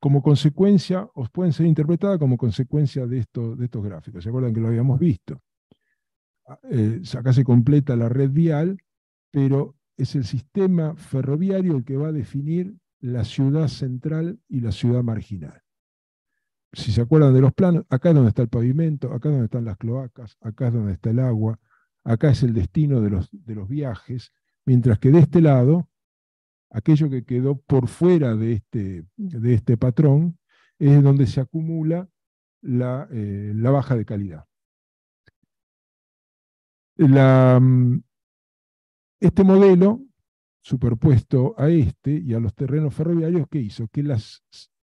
como consecuencia, os pueden ser interpretadas como consecuencia de, estos gráficos. ¿Se acuerdan que lo habíamos visto? Ah, eh, acá se completa la red vial, pero es el sistema ferroviario el que va a definir la ciudad central y la ciudad marginal. Si se acuerdan de los planos, acá es donde está el pavimento, acá es donde están las cloacas, acá es donde está el agua, acá es el destino de los viajes, mientras que de este lado aquello que quedó por fuera de este, de este patrón es donde se acumula la, eh, baja de calidad. La, mm, este modelo, superpuesto a este y a los terrenos ferroviarios, ¿qué hizo? Que las,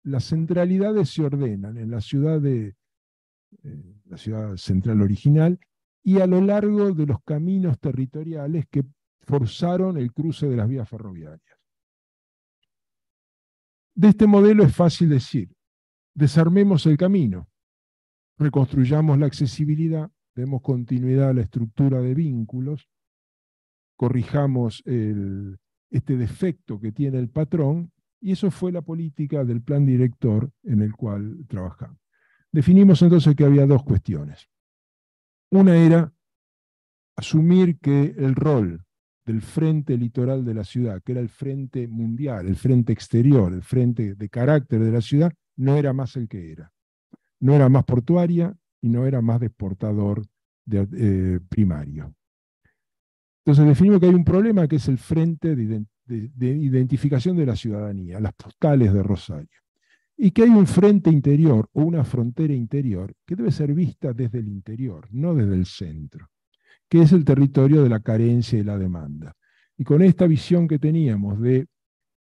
las centralidades se ordenan en la ciudad, de, eh, la ciudad central original y a lo largo de los caminos territoriales que forzaron el cruce de las vías ferroviarias. De este modelo es fácil decir, desarmemos el camino, reconstruyamos la accesibilidad, demos continuidad a la estructura de vínculos, corrijamos este defecto que tiene el patrón, y eso fue la política del plan director en el cual trabajamos. Definimos entonces que había dos cuestiones. Una era asumir que el rol del frente litoral de la ciudad, que era el frente mundial, el frente exterior, el frente de carácter de la ciudad, no era más el que era. No era más portuaria y no era más desportador de, eh, primario. Entonces definimos que hay un problema que es el frente de, de identificación de la ciudadanía, las postales de Rosario, y que hay un frente interior o una frontera interior que debe ser vista desde el interior, no desde el centro que es el territorio de la carencia y la demanda. Y con esta visión que teníamos de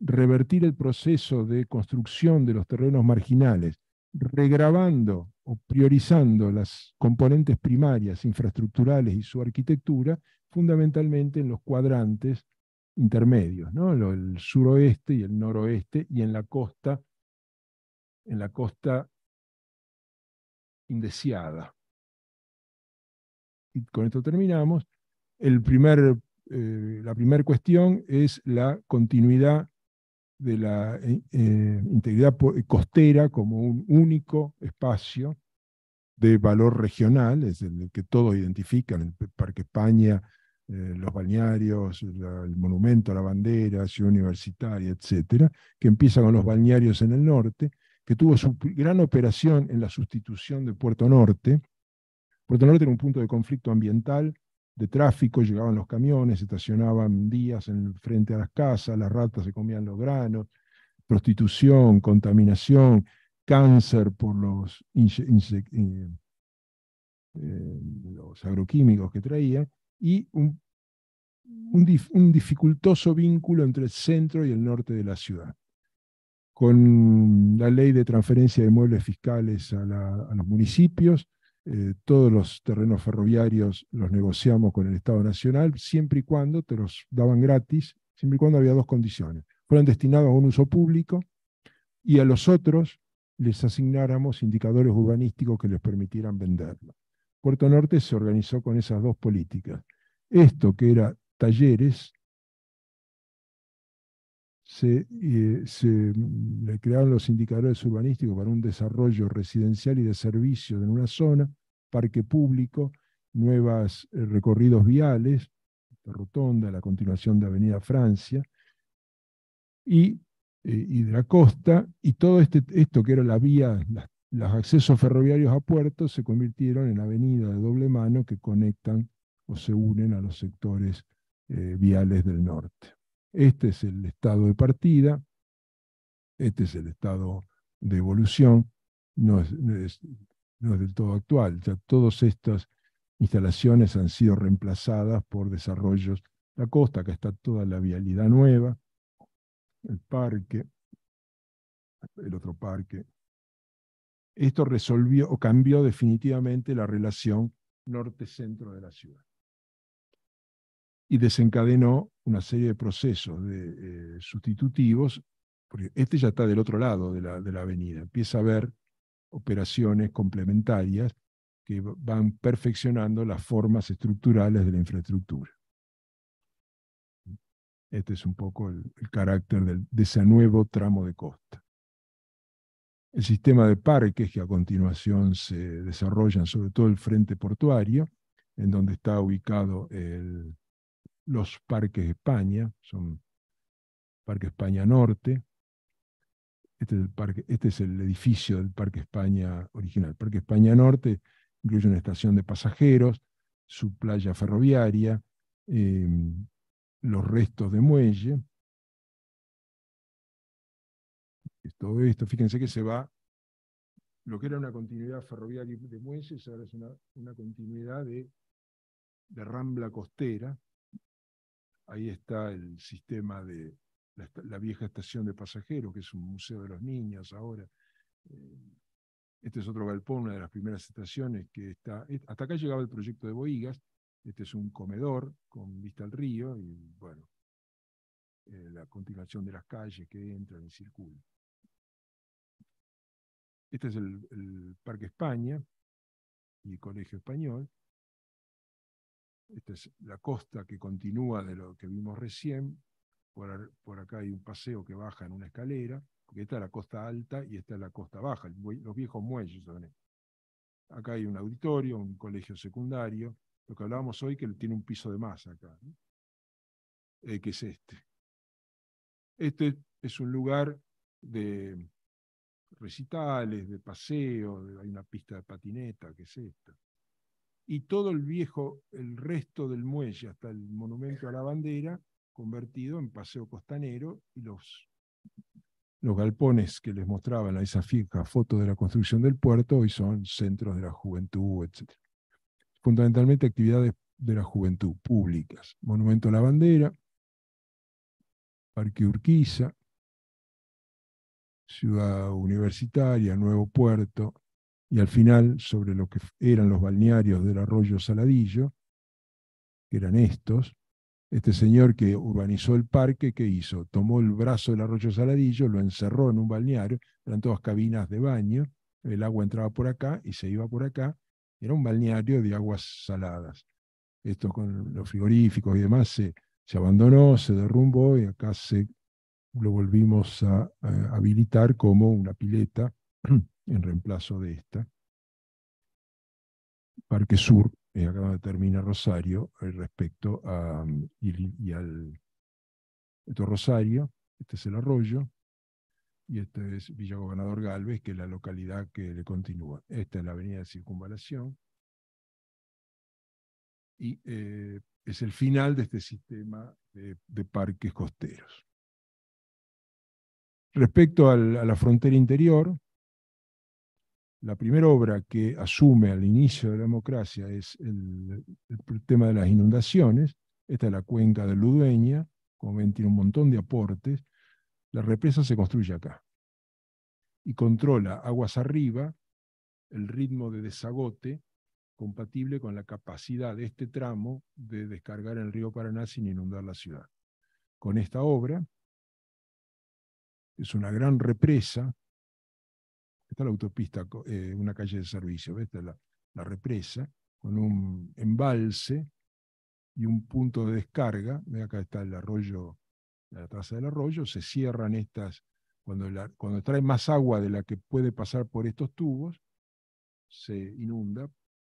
revertir el proceso de construcción de los terrenos marginales, regrabando o priorizando las componentes primarias, infraestructurales y su arquitectura, fundamentalmente en los cuadrantes intermedios, ¿no? el suroeste y el noroeste, y en la costa, en la costa indeseada, y con esto terminamos, eh, la primera cuestión es la continuidad de la eh, eh, integridad costera como un único espacio de valor regional, es el que todos identifican, el Parque España, los balnearios, el monumento a la bandera, ciudad universitaria, etcétera, que empieza con los balnearios en el norte, que tuvo su gran operación en la sustitución de Puerto Norte, Puerto Norte era un punto de conflicto ambiental, de tráfico, llegaban los camiones, estacionaban días en, frente a las casas, las ratas se comían los granos, prostitución, contaminación, cáncer por los, eh, eh, agroquímicos que traían, y un, dificultoso vínculo entre el centro y el norte de la ciudad con la ley de transferencia de muebles fiscales a los municipios, eh, todos los terrenos ferroviarios los negociamos con el Estado Nacional, siempre y cuando te los daban gratis, siempre y cuando había dos condiciones. Fueron destinados a un uso público y a los otros les asignáramos indicadores urbanísticos que les permitieran venderlo. Puerto Norte se organizó con esas dos políticas. Esto que era talleres se, eh, mm, crearon los indicadores urbanísticos para un desarrollo residencial y de servicios en una zona, parque público, nuevos eh, recorridos viales, la rotonda, la continuación de Avenida Francia, y, eh, de la costa, y todo este, esto que era la vía, los accesos ferroviarios a puertos se convirtieron en avenida de doble mano que conectan o se unen a los sectores viales del norte. Este es el estado de partida, este es el estado de evolución, no es, del todo actual. Ya todas estas instalaciones han sido reemplazadas por desarrollos. La costa, acá está toda la vialidad nueva, el parque, el otro parque. Esto resolvió o cambió definitivamente la relación norte-centro de la ciudad y desencadenó una serie de procesos de, eh, sustitutivos, porque este ya está del otro lado de la, avenida, empieza a haber operaciones complementarias que van perfeccionando las formas estructurales de la infraestructura. Este es un poco el, carácter de ese nuevo tramo de costa. El sistema de parques que a continuación se desarrollan, sobre todo el frente portuario, en donde está ubicado el, los parques España, son Parque España Norte. Este es, el parque, este es el edificio del Parque España original. Parque España Norte incluye una estación de pasajeros, su playa ferroviaria, em, los restos de muelle. Todo esto, fíjense que se va, lo que era una continuidad ferroviaria de muelles, ahora es una, continuidad de, de rambla costera, ahí está el sistema de la, vieja estación de pasajeros, que es un museo de los niños ahora. Eh, este es otro galpón, una de las primeras estaciones que está. Eh, hasta acá llegaba el proyecto de Boigas. Este es un comedor con vista al río y, bueno, eh, la continuación de las calles que entran y circulan. Este es el Parque España y el Colegio Español. Esta es la costa que continúa de lo que vimos recién. Por, acá hay un paseo que baja en una escalera, porque esta es la costa alta y esta es la costa baja, los viejos muelles. acá hay un auditorio, un colegio secundario, lo que hablábamos hoy que tiene un piso de más acá, eh, que es este. Este es un lugar de recitales, de paseo, hay una pista de patineta, que es esta y todo el viejo, el resto del muelle, hasta el monumento a la bandera, convertido en paseo costanero y los, los galpones que les mostraban a esa fija foto de la construcción del puerto hoy son centros de la juventud, etc. Fundamentalmente actividades de la juventud públicas. Monumento a la bandera, Parque Urquiza, Ciudad Universitaria, Nuevo Puerto, y al final sobre lo que eran los balnearios del arroyo Saladillo, que eran estos, este señor que urbanizó el parque, ¿qué hizo? Tomó el brazo del arroyo Saladillo, lo encerró en un balneario, eran todas cabinas de baño, el agua entraba por acá y se iba por acá, era un balneario de aguas saladas. Esto con los frigoríficos y demás se, abandonó, se derrumbó y acá se, lo volvimos a habilitar como una pileta en reemplazo de esta. Parque Sur, es eh, acá donde termina Rosario, eh, respecto a mm, y, al esto Rosario, este es el arroyo, y este es Villa Gobernador Galvez, que es la localidad que le continúa. Esta es la avenida de circunvalación. Y eh, es el final de este sistema de, parques costeros. Respecto a la frontera interior, la primera obra que asume al inicio de la democracia es el, tema de las inundaciones. Esta es la cuenca de Ludueña, como ven, tiene un montón de aportes. La represa se construye acá y controla aguas arriba el ritmo de desagote compatible con la capacidad de este tramo de descargar el río Paraná sin inundar la ciudad. Con esta obra, es una gran represa está la autopista, eh, una calle de servicio, esta es la, represa, con un embalse y un punto de descarga, acá está el arroyo, la traza del arroyo, se cierran estas, cuando, cuando trae más agua de la que puede pasar por estos tubos, se inunda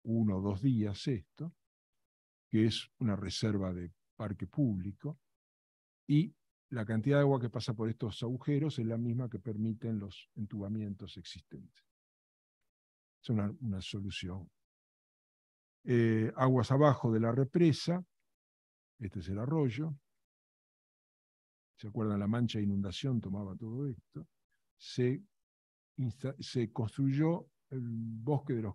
uno o dos días esto, que es una reserva de parque público, y la cantidad de agua que pasa por estos agujeros es la misma que permiten los entubamientos existentes. Es una, solución. Eh, aguas abajo de la represa, este es el arroyo. ¿Se acuerdan? La mancha de inundación tomaba todo esto. Se, construyó el bosque de los,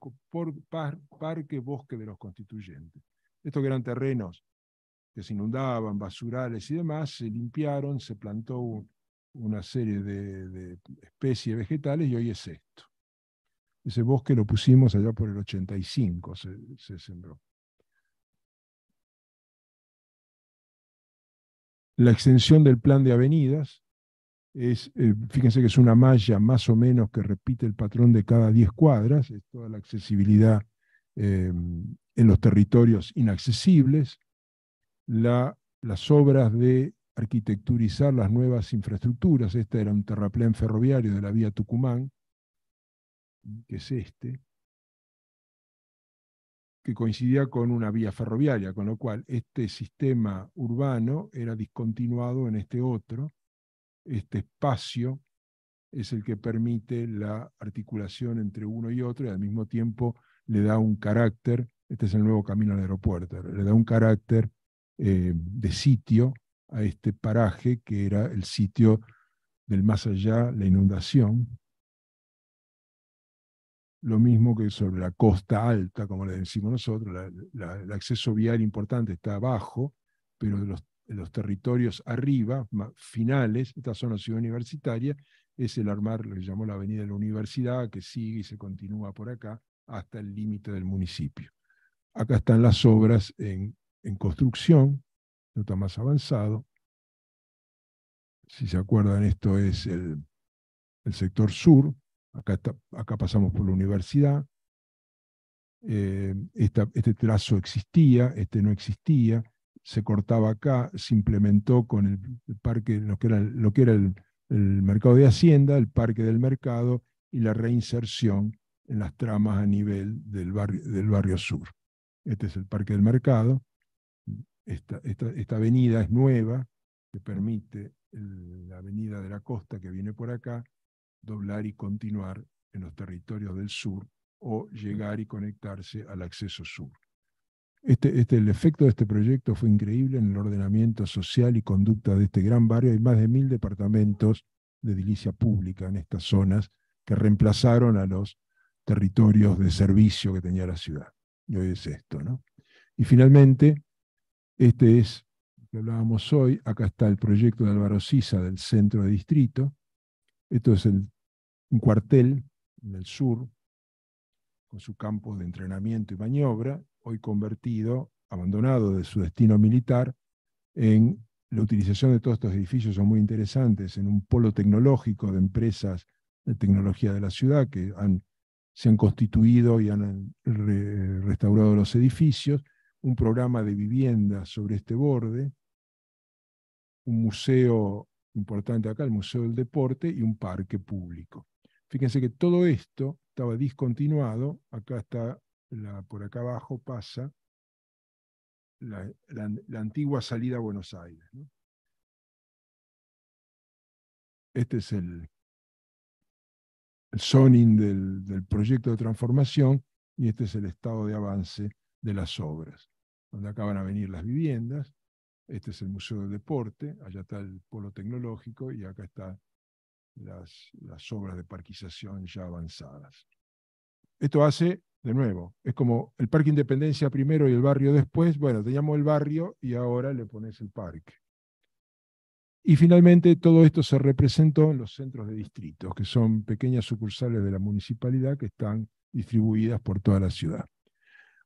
parque bosque de los constituyentes. Estos que eran terrenos que se inundaban, basurales y demás, se limpiaron, se plantó una serie de, especies vegetales y hoy es esto. Ese bosque lo pusimos allá por el 85, se, se sembró. La extensión del plan de avenidas es, eh, fíjense que es una malla más o menos que repite el patrón de cada 10 cuadras, es toda la accesibilidad eh, en los territorios inaccesibles las obras de arquitecturizar las nuevas infraestructuras. Este era un terraplén ferroviario de la vía Tucumán, que es este, que coincidía con una vía ferroviaria, con lo cual este sistema urbano era discontinuado en este otro. Este espacio es el que permite la articulación entre uno y otro y al mismo tiempo le da un carácter, este es el nuevo camino al aeropuerto, le da un carácter eh, de sitio a este paraje que era el sitio del más allá, la inundación. Lo mismo que sobre la costa alta, como le decimos nosotros, el acceso vial importante está abajo, pero los, los territorios arriba, finales, esta zona ciudad universitaria, es el armar lo que llamó la Avenida de la Universidad, que sigue y se continúa por acá hasta el límite del municipio. Acá están las obras en en construcción, nota más avanzado. Si se acuerdan, esto es el, sector sur. Acá, pasamos por la universidad. Eh, este trazo existía, este no existía. Se cortaba acá, se implementó con parque, lo que era, lo que era el, mercado de Hacienda, el parque del mercado y la reinserción en las tramas a nivel del del barrio sur. Este es el parque del mercado, esta, avenida es nueva, que permite la avenida de la costa que viene por acá, doblar y continuar en los territorios del sur o llegar y conectarse al acceso sur. Este, este, el efecto de este proyecto fue increíble en el ordenamiento social y conducta de este gran barrio. Hay más de mil departamentos de edilicia pública en estas zonas que reemplazaron a los territorios de servicio que tenía la ciudad. Y hoy es esto, ¿no? Y finalmente, este es lo que hablábamos hoy. Acá está el proyecto de Álvaro Sisa del centro de distrito. Esto es un cuartel en el sur, con su campo de entrenamiento y maniobra, hoy convertido, abandonado de su destino militar, en la utilización de todos estos edificios son muy interesantes, en un polo tecnológico de empresas de tecnología de la ciudad que se han constituido y han eh, restaurado los edificios, un programa de vivienda sobre este borde, un museo importante acá, el Museo del Deporte, y un parque público. Fíjense que todo esto estaba discontinuado, acá está, la, por acá abajo pasa la, antigua salida a Buenos Aires. Este es el, el zoning del, del proyecto de transformación y este es el estado de avance de las obras donde acaban a venir las viviendas. Este es el Museo del Deporte, allá está el Polo Tecnológico y acá están las, las obras de parquización ya avanzadas. Esto hace, de nuevo, es como el Parque Independencia primero y el barrio después. Bueno, teníamos el barrio y ahora le pones el parque. Y finalmente todo esto se representó en los centros de distritos, que son pequeñas sucursales de la municipalidad que están distribuidas por toda la ciudad.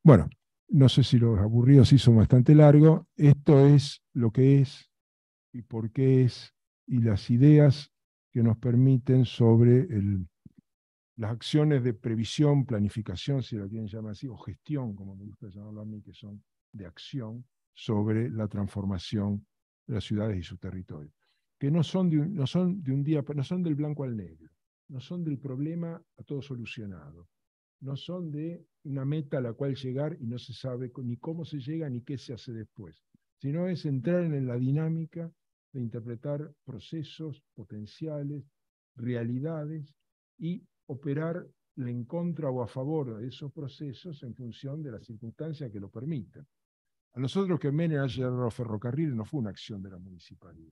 Bueno, no sé si los aburridos hizo bastante largo, esto es lo que es y por qué es y las ideas que nos permiten sobre el, las acciones de previsión, planificación, si lo quieren llamar así, o gestión, como me gusta llamarlo a mí, que son de acción sobre la transformación de las ciudades y su territorio, que no son de no son de un día, no son del blanco al negro, no son del problema a todo solucionado, no son de una meta a la cual llegar y no se sabe ni cómo se llega ni qué se hace después, sino es entrar en la dinámica de interpretar procesos potenciales, realidades y operar en contra o a favor de esos procesos en función de las circunstancias que lo permitan. A nosotros que Menem haya los ferrocarriles no fue una acción de la municipalidad.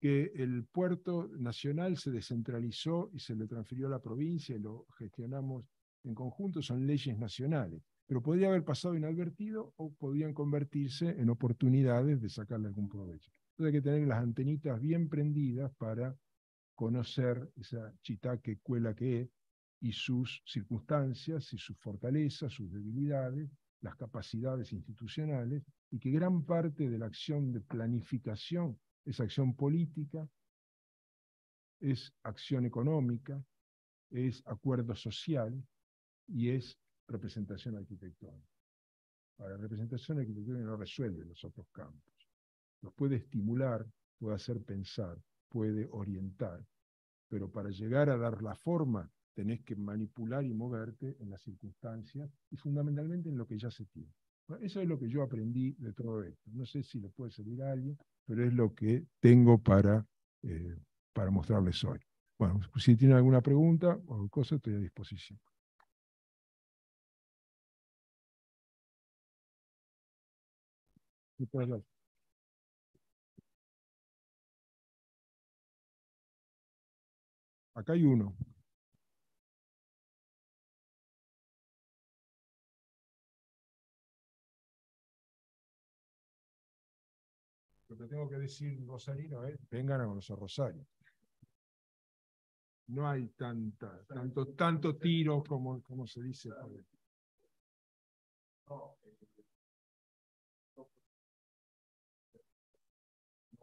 Que el puerto nacional se descentralizó y se le transfirió a la provincia y lo gestionamos en conjunto son leyes nacionales, pero podría haber pasado inadvertido o podrían convertirse en oportunidades de sacarle algún provecho. Entonces hay que tener las antenitas bien prendidas para conocer esa chita que cuela que es y sus circunstancias y sus fortalezas, sus debilidades, las capacidades institucionales y que gran parte de la acción de planificación es acción política, es acción económica, es acuerdo social y es representación arquitectónica. para la representación arquitectónica no resuelve los otros campos. Los puede estimular, puede hacer pensar, puede orientar, pero para llegar a dar la forma tenés que manipular y moverte en las circunstancias y fundamentalmente en lo que ya se tiene. eso es lo que yo aprendí de todo esto. No sé si le puede servir a alguien, pero es lo que tengo para, eh, para mostrarles hoy. Bueno, si tienen alguna pregunta o cosa, estoy a disposición. Acá hay uno. Lo que tengo que decir, Rosarino, ¿eh? vengan a conocer Rosario. No hay tanta, tanto, tanto tiro como, como se dice.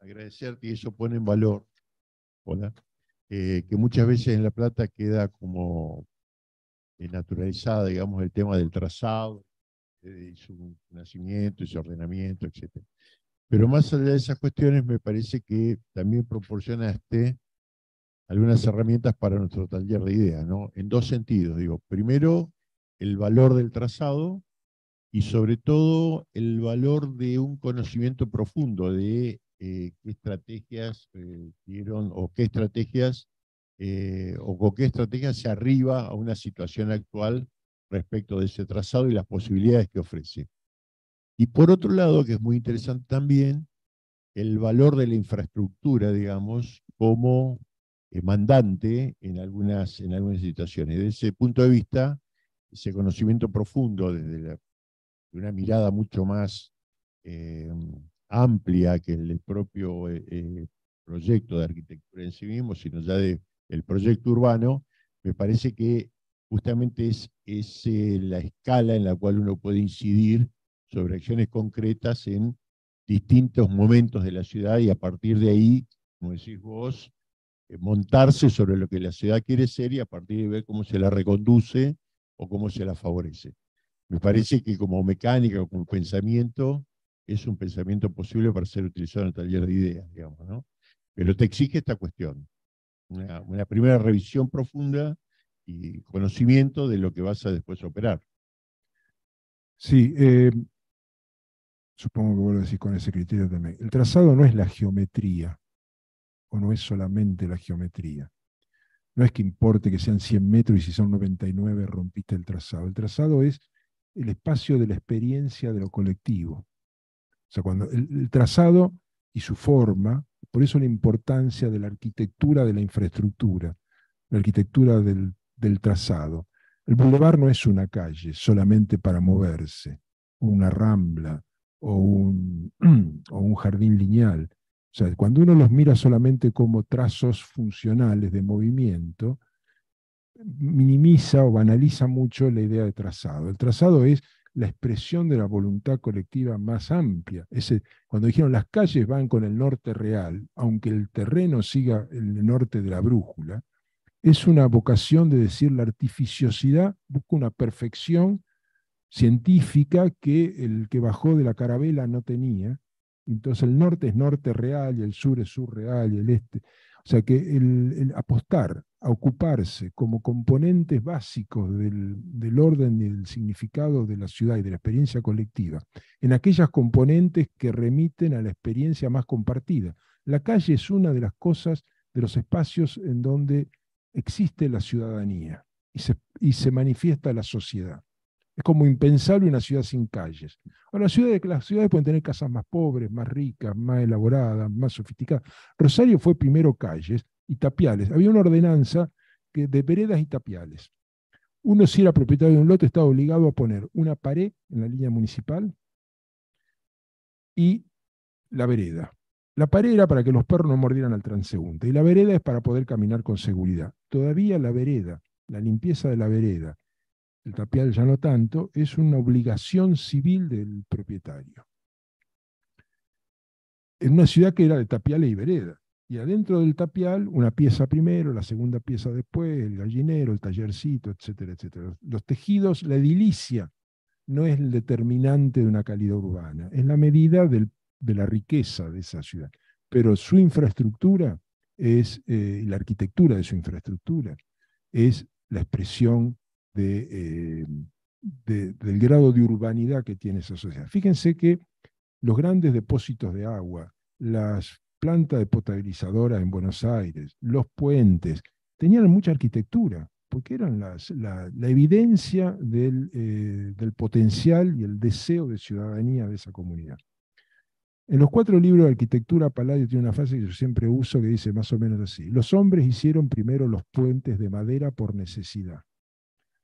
agradecer que y eso pone en valor, hola, eh, que muchas veces en La Plata queda como eh, naturalizada, digamos, el tema del trazado, de eh, su nacimiento su ordenamiento, etc. Pero más allá de esas cuestiones, me parece que también proporciona este algunas herramientas para nuestro taller de ideas, ¿no? En dos sentidos, digo. Primero, el valor del trazado y sobre todo el valor de un conocimiento profundo de eh, qué estrategias eh, dieron o qué estrategias eh, o con qué estrategia se arriba a una situación actual respecto de ese trazado y las posibilidades que ofrece. Y por otro lado, que es muy interesante también, el valor de la infraestructura, digamos, como eh, mandante en algunas, en algunas situaciones. Desde ese punto de vista, ese conocimiento profundo, desde una mirada mucho más eh, amplia que el propio eh, proyecto de arquitectura en sí mismo, sino ya del proyecto urbano, me parece que justamente es, la escala en la cual uno puede incidir sobre acciones concretas en distintos momentos de la ciudad y a partir de ahí, como decís vos, eh, montarse sobre lo que la ciudad quiere ser y a partir de ver cómo se la reconduce o cómo se la favorece. Me parece que como mecánica o como pensamiento es un pensamiento posible para ser utilizado en el taller de ideas, digamos, ¿no? Pero te exige esta cuestión, una, primera revisión profunda y conocimiento de lo que vas a después operar. Sí, eh, supongo que vos lo decís con ese criterio también. El trazado no es la geometría, no es solamente la geometría. No es que importe que sean 100 metros y si son 99 rompiste el trazado. El trazado es el espacio de la experiencia de lo colectivo. sea, cuando el, trazado y su forma, por eso la importancia de la arquitectura de la infraestructura, la arquitectura del, trazado. El boulevard no es una calle solamente para moverse, una rambla o o un jardín lineal cuando uno los mira solamente como trazos funcionales de movimiento, minimiza o banaliza mucho la idea de trazado. El trazado es la expresión de la voluntad colectiva más amplia. cuando dijeron las calles van con el norte real, aunque el terreno siga el norte de la brújula, es una vocación de decir la artificiosidad busca una perfección científica que el que bajó de la carabela no tenía entonces el norte es norte real y el sur es sur real y el este. O sea que el, apostar a ocuparse como componentes básicos del, orden y del significado de la ciudad y de la experiencia colectiva, en aquellas componentes que remiten a la experiencia más compartida. La calle es una de las cosas, de los espacios en donde existe la ciudadanía y se manifiesta la sociedad. Es como impensable una ciudad sin calles. Ahora, las ciudades, pueden tener casas más pobres, más ricas, más elaboradas, más sofisticadas. Rosario fue primero calles y tapiales. Había una ordenanza que, de veredas y tapiales. Uno, si era propietario de un lote, estaba obligado a poner una pared en la línea municipal y la vereda. La pared era para que los perros no mordieran al transeúnte y la vereda es para poder caminar con seguridad. Todavía la vereda, la limpieza de la vereda, el tapial ya no tanto, es una obligación civil del propietario. En una ciudad que era de tapial y e vereda. Y adentro del tapial, una pieza primero, la segunda pieza después, el gallinero, el tallercito, etcétera, etcétera. Los tejidos, la edilicia, no es el determinante de una calidad urbana, es la medida de la riqueza de esa ciudad. Pero su infraestructura es, eh, la arquitectura de su infraestructura, es la expresión eh, del grado de urbanidad que tiene esa sociedad. Fíjense que los grandes depósitos de agua, las plantas de potabilizadoras en Buenos Aires, los puentes, tenían mucha arquitectura, porque eran la, evidencia eh, del, potencial y el deseo de ciudadanía de esa comunidad. En los cuatro libros de arquitectura, Palacio tiene una frase que yo siempre uso que dice más o menos así. Los hombres hicieron primero los puentes de madera por necesidad.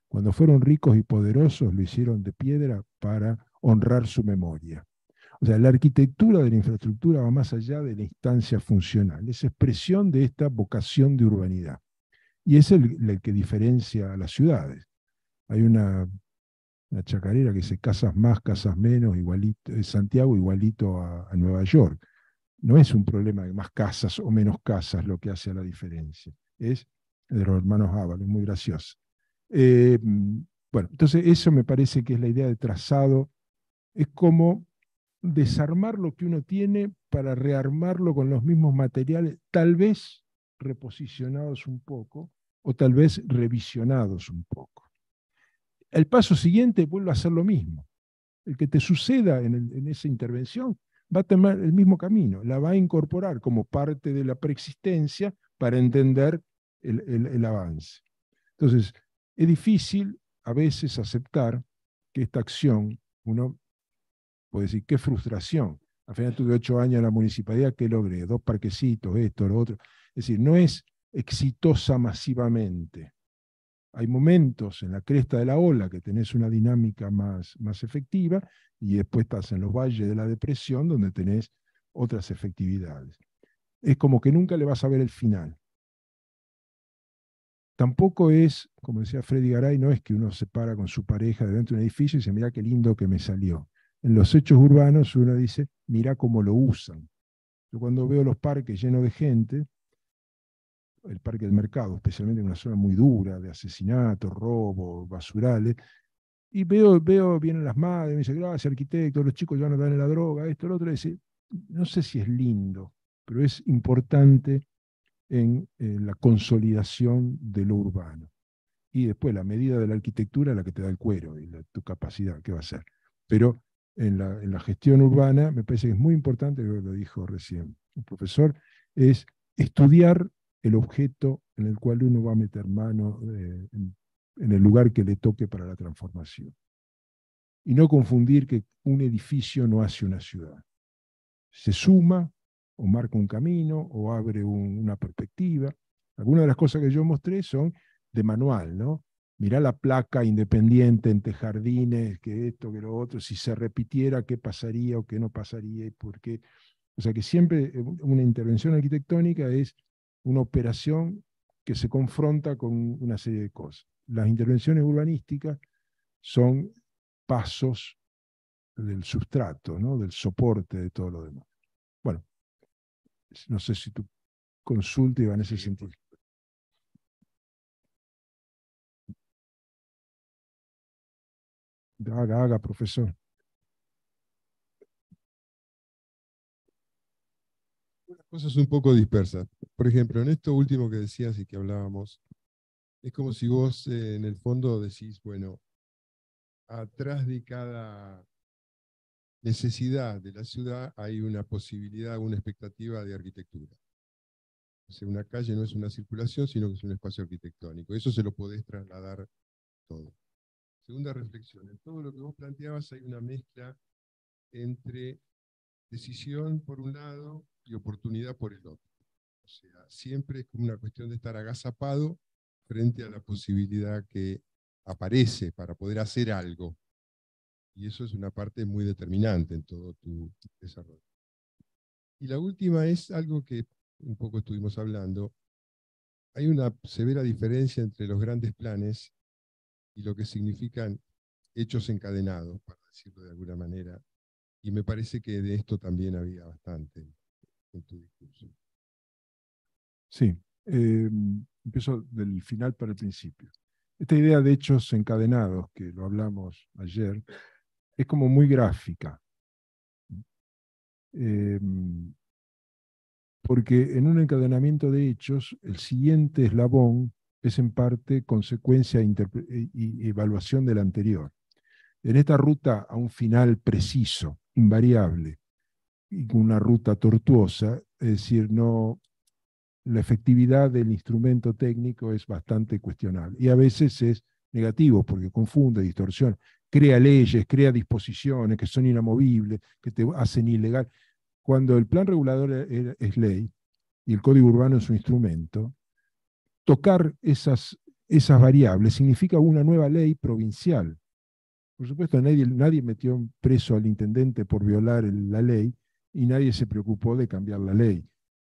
Cuando fueron ricos y poderosos lo hicieron de piedra para honrar su memoria. O sea, la arquitectura de la infraestructura va más allá de la instancia funcional, es expresión de esta vocación de urbanidad. Y es el, que diferencia a las ciudades. Hay una, chacarera que dice casas más, casas menos, igualito, eh, Santiago igualito a, a Nueva York. No es un problema de más casas o menos casas lo que hace la diferencia. Es de los hermanos Ábalos, muy gracioso. Eh, bueno, entonces eso me parece que es la idea de trazado. Es como desarmar lo que uno tiene para rearmarlo con los mismos materiales, tal vez reposicionados un poco o tal vez revisionados un poco. El paso siguiente vuelve a hacer lo mismo. El que te suceda en, esa intervención va a tomar el mismo camino, la va a incorporar como parte de la preexistencia para entender el, el avance. Entonces, es difícil a veces aceptar que esta acción, uno puede decir, qué frustración. Al final tuve ocho años en la municipalidad, ¿qué logré? Dos parquecitos, esto, lo otro. Es decir, no es exitosa masivamente. Hay momentos en la cresta de la ola que tenés una dinámica más, más efectiva y después estás en los valles de la depresión donde tenés otras efectividades. Es como que nunca le vas a ver el final. Tampoco es, como decía Freddy Garay, no es que uno se para con su pareja dentro de un edificio y dice, mira qué lindo que me salió. En los hechos urbanos uno dice, mira cómo lo usan. Yo cuando veo los parques llenos de gente, el parque del mercado, especialmente en una zona muy dura de asesinatos, robos, basurales, y veo, veo, vienen las madres, me dicen, gracias arquitecto, los chicos ya no dan la droga, esto, lo otro, y dice, no sé si es lindo, pero es importante en eh, la consolidación de lo urbano. Y después la medida de la arquitectura, la que te da el cuero y tu capacidad, ¿qué va a ser? Pero en la, en la, gestión urbana, me parece que es muy importante, lo dijo recién el profesor, es estudiar el objeto en el cual uno va a meter mano eh, en el lugar que le toque para la transformación. Y no confundir que un edificio no hace una ciudad. Se suma, o marca un camino, o abre una perspectiva. Algunas de las cosas que yo mostré son de manual, ¿no? Mirá la placa independiente entre jardines, que esto, que lo otro, si se repitiera, qué pasaría o qué no pasaría y por qué. O sea que siempre eh, una intervención arquitectónica es una operación que se confronta con una serie de cosas. Las intervenciones urbanísticas son pasos del sustrato, ¿no? del soporte de todo lo demás no sé si tu consulta iba en ese sentido. Haga, haga, profesor. cosas un poco dispersas. Por ejemplo, en esto último que decías y que hablábamos, es como si vos eh, en el fondo decís, bueno, atrás de cada necesidad de la ciudad hay una posibilidad, una expectativa de arquitectura. O sea, una calle no es una circulación, sino que es un espacio arquitectónico. Eso se lo podés trasladar todo. Segunda reflexión, en todo lo que vos planteabas hay una mezcla entre decisión por un lado y oportunidad por el otro. O sea, siempre es como una cuestión de estar agazapado frente a la posibilidad que aparece para poder hacer algo. Y eso es una parte muy determinante en todo tu desarrollo. Y la última es algo que un poco estuvimos hablando. Hay una severa diferencia entre los grandes planes y lo que significan hechos encadenados, para decirlo de alguna manera. Y me parece que de esto también había bastante en tu discurso. Sí, eh, empiezo del final para el principio. Esta idea de hechos encadenados, que lo hablamos ayer, es como muy gráfica. Em, porque en un encadenamiento de hechos, el siguiente eslabón es en parte consecuencia e e, y evaluación del anterior. En esta ruta a un final preciso, invariable, y con una ruta tortuosa, es decir, no, la efectividad del instrumento técnico es bastante cuestionable y a veces es negativo porque confunde, distorsiona crea leyes, crea disposiciones que son inamovibles, que te hacen ilegal. Cuando el plan regulador e-, es ley y el código urbano es un instrumento, tocar esas, esas variables significa una nueva ley provincial. Por supuesto, nadie, nadie metió preso al intendente por violar la ley y nadie se preocupó de cambiar la ley.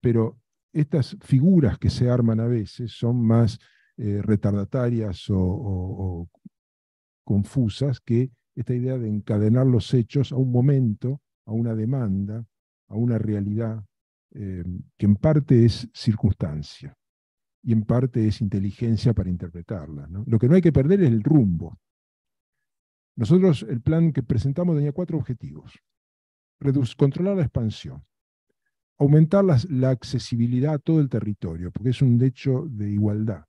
Pero estas figuras que se arman a veces son más eh, retardatarias o, o, confusas que esta idea de encadenar los hechos a un momento, a una demanda, a una realidad eh, que en parte es circunstancia y en parte es inteligencia para interpretarla. Lo que no hay que perder es el rumbo. Nosotros el plan que presentamos tenía cuatro objetivos. controlar la expansión, aumentar la accesibilidad a todo el territorio, porque es un hecho de igualdad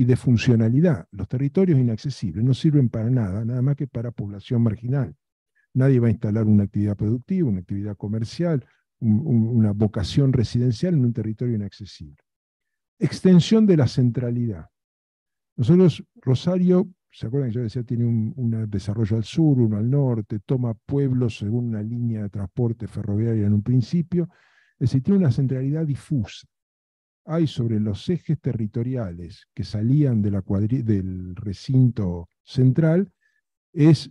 y de funcionalidad. Los territorios inaccesibles no sirven para nada, nada más que para población marginal. Nadie va a instalar una actividad productiva, una actividad comercial, una vocación residencial en un territorio inaccesible. Extensión de la centralidad. Nosotros, Rosario, ¿se acuerdan que yo decía, tiene un, un, desarrollo al sur, uno al norte, toma pueblos según una línea de transporte ferroviario en un principio? Es decir, tiene una centralidad difusa hay sobre los ejes territoriales que salían de la del recinto central es,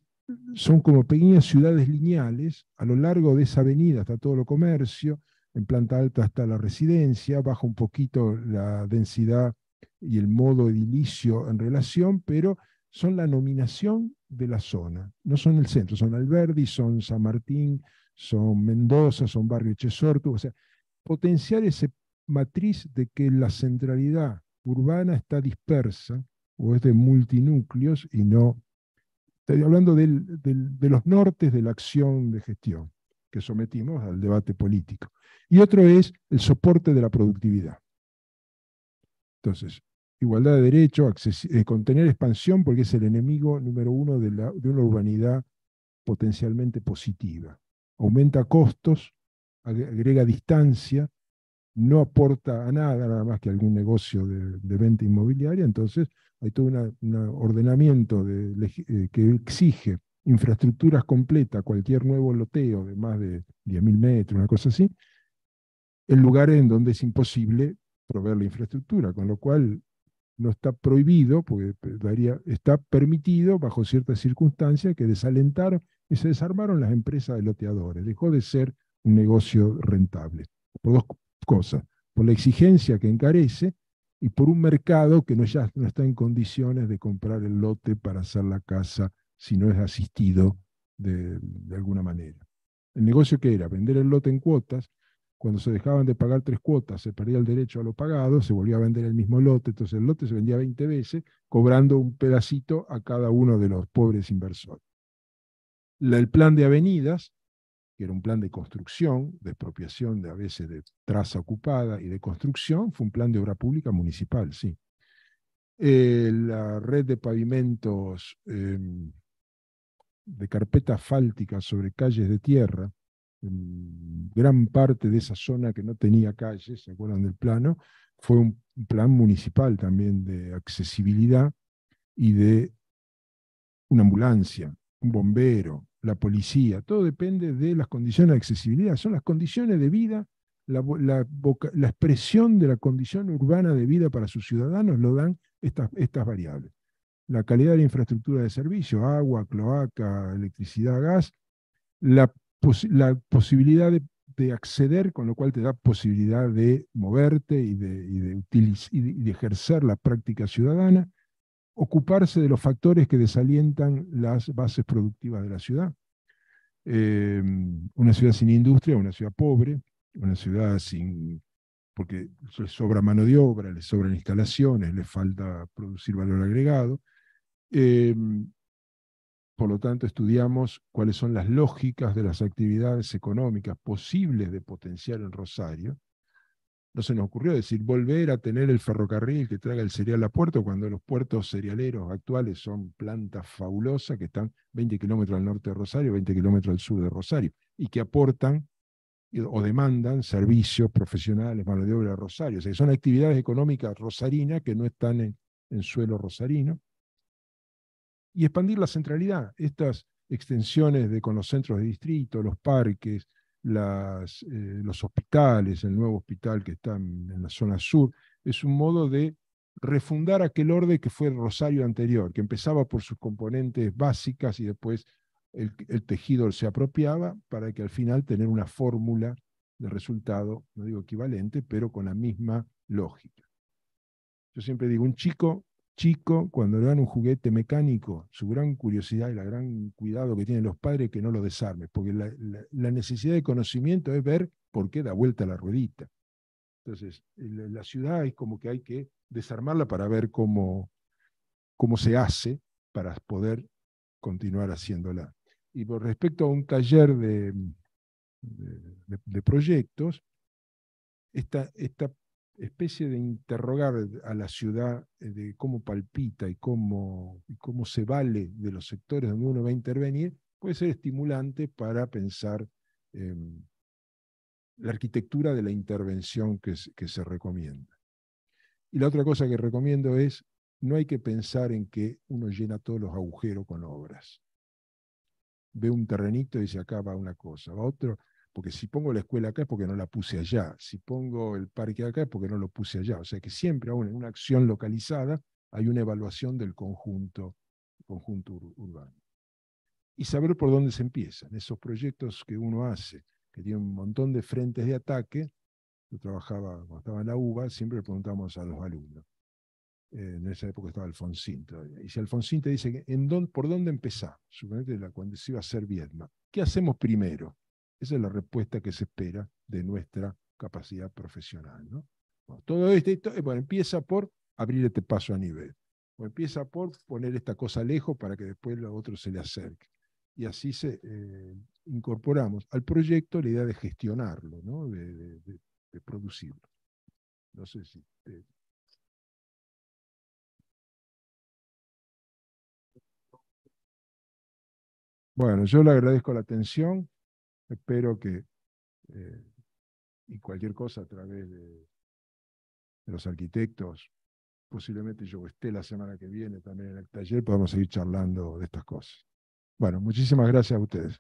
son como pequeñas ciudades lineales, a lo largo de esa avenida está todo lo comercio, en planta alta está la residencia, baja un poquito la densidad y el modo edilicio en relación, pero son la nominación de la zona, no son el centro, son Alberdi, son San Martín, son Mendoza, son Barrio Chesortu, o sea, potenciar ese matriz de que la centralidad urbana está dispersa o es de multinúcleos y no... Estoy hablando de los nortes de la acción de gestión que sometimos al debate político. Y otro es el soporte de la productividad. Entonces, igualdad de derecho, eh, contener expansión, porque es el enemigo número uno de una urbanidad potencialmente positiva. Aumenta costos, agrega distancia, no aporta a nada, nada más que algún negocio de, venta inmobiliaria, entonces hay todo un ordenamiento eh, que exige infraestructuras completas, cualquier nuevo loteo de más de 10.000 metros, una cosa así, en lugares en donde es imposible proveer la infraestructura, con lo cual no está prohibido, porque daría, está permitido bajo ciertas circunstancias que desalentaron y se desarmaron las empresas de loteadores, dejó de ser un negocio rentable, por dos, cosas, por la exigencia que encarece y por un mercado que no, ya no está en condiciones de comprar el lote para hacer la casa si no es asistido de, alguna manera. El negocio que era vender el lote en cuotas, cuando se dejaban de pagar tres cuotas, se perdía el derecho a lo pagado, se volvía a vender el mismo lote, entonces el lote se vendía 20 veces, cobrando un pedacito a cada uno de los pobres inversores. el plan de avenidas que era un plan de construcción, de expropiación de a veces de traza ocupada y de construcción, fue un plan de obra pública municipal, sí. Eh, la red de pavimentos em, de carpeta asfáltica sobre calles de tierra, gran parte de esa zona que no tenía calles, ¿se acuerdan del plano? Fue un plan municipal también de accesibilidad y de una ambulancia, un bombero, la policía, todo depende de las condiciones de accesibilidad, son las condiciones de vida, la, expresión de la condición urbana de vida para sus ciudadanos lo dan estas, estas variables. La calidad de la infraestructura de servicio, agua, cloaca, electricidad, gas, la, posibilidad de, acceder, con lo cual te da posibilidad de moverte y de, y de ejercer la práctica ciudadana, ocuparse de los factores que desalientan las bases productivas de la ciudad. Em, una ciudad sin industria, una ciudad pobre, una ciudad sin, porque les sobra mano de obra, le sobran instalaciones, le falta producir valor agregado. Em, por lo tanto, estudiamos cuáles son las lógicas de las actividades económicas posibles de potenciar en Rosario no se nos ocurrió decir volver a tener el ferrocarril que traga el cereal a puerto cuando los puertos cerealeros actuales son plantas fabulosas que están 20 kilómetros al norte de Rosario, 20 kilómetros al sur de Rosario y que aportan o demandan servicios profesionales, mano de obra de Rosario. O sea, son actividades económicas rosarinas que no están en, en suelo rosarino. Y expandir la centralidad, estas extensiones de, con los centros de distrito, los parques, eh, los hospitales, el nuevo hospital que está en, la zona sur, es un modo de refundar aquel orden que fue el Rosario anterior, que empezaba por sus componentes básicas y después el, el, tejido se apropiaba para que al final tener una fórmula de resultado, no digo equivalente, pero con la misma lógica. Yo siempre digo, un chico chico, cuando le dan un juguete mecánico, su gran curiosidad y el gran cuidado que tienen los padres es que no lo desarmes, porque la, necesidad de conocimiento es ver por qué da vuelta la ruedita. Entonces, la, ciudad es como que hay que desarmarla para ver cómo, cómo se hace para poder continuar haciéndola. Y por respecto a un taller de, de, proyectos, esta especie de interrogar a la ciudad eh, de cómo palpita y cómo, cómo se vale de los sectores donde uno va a intervenir, puede ser estimulante para pensar em, la arquitectura de la intervención que, que se recomienda. Y la otra cosa que recomiendo es, no hay que pensar en que uno llena todos los agujeros con obras. Ve un terrenito y dice, acá va una cosa, va otro porque si pongo la escuela acá es porque no la puse allá, si pongo el parque acá es porque no lo puse allá. O sea que siempre, aún en una acción localizada, hay una evaluación del conjunto, conjunto urbano. Y saber por dónde se empieza en esos proyectos que uno hace, que tiene un montón de frentes de ataque. Yo trabajaba, cuando estaba en la UBA, siempre le preguntábamos a los alumnos. Eh, en esa época estaba Alfonsín Y si Alfonsín te dice, ¿en dónde, ¿por dónde empezás? Suponete cuando se iba a hacer Vietnam. ¿Qué hacemos primero? Esa es la respuesta que se espera de nuestra capacidad profesional. ¿no? todo esto, eh, bueno, empieza por abrir este paso a nivel, o empieza por poner esta cosa lejos para que después lo otro se le acerque. Y así se eh, incorporamos al proyecto la idea de gestionarlo, ¿no? de, producirlo. No sé si... Bueno, yo le agradezco la atención. Espero que, eh, y cualquier cosa a través de, de, los arquitectos, posiblemente yo esté la semana que viene también en el taller, podamos seguir charlando de estas cosas. Bueno, muchísimas gracias a ustedes.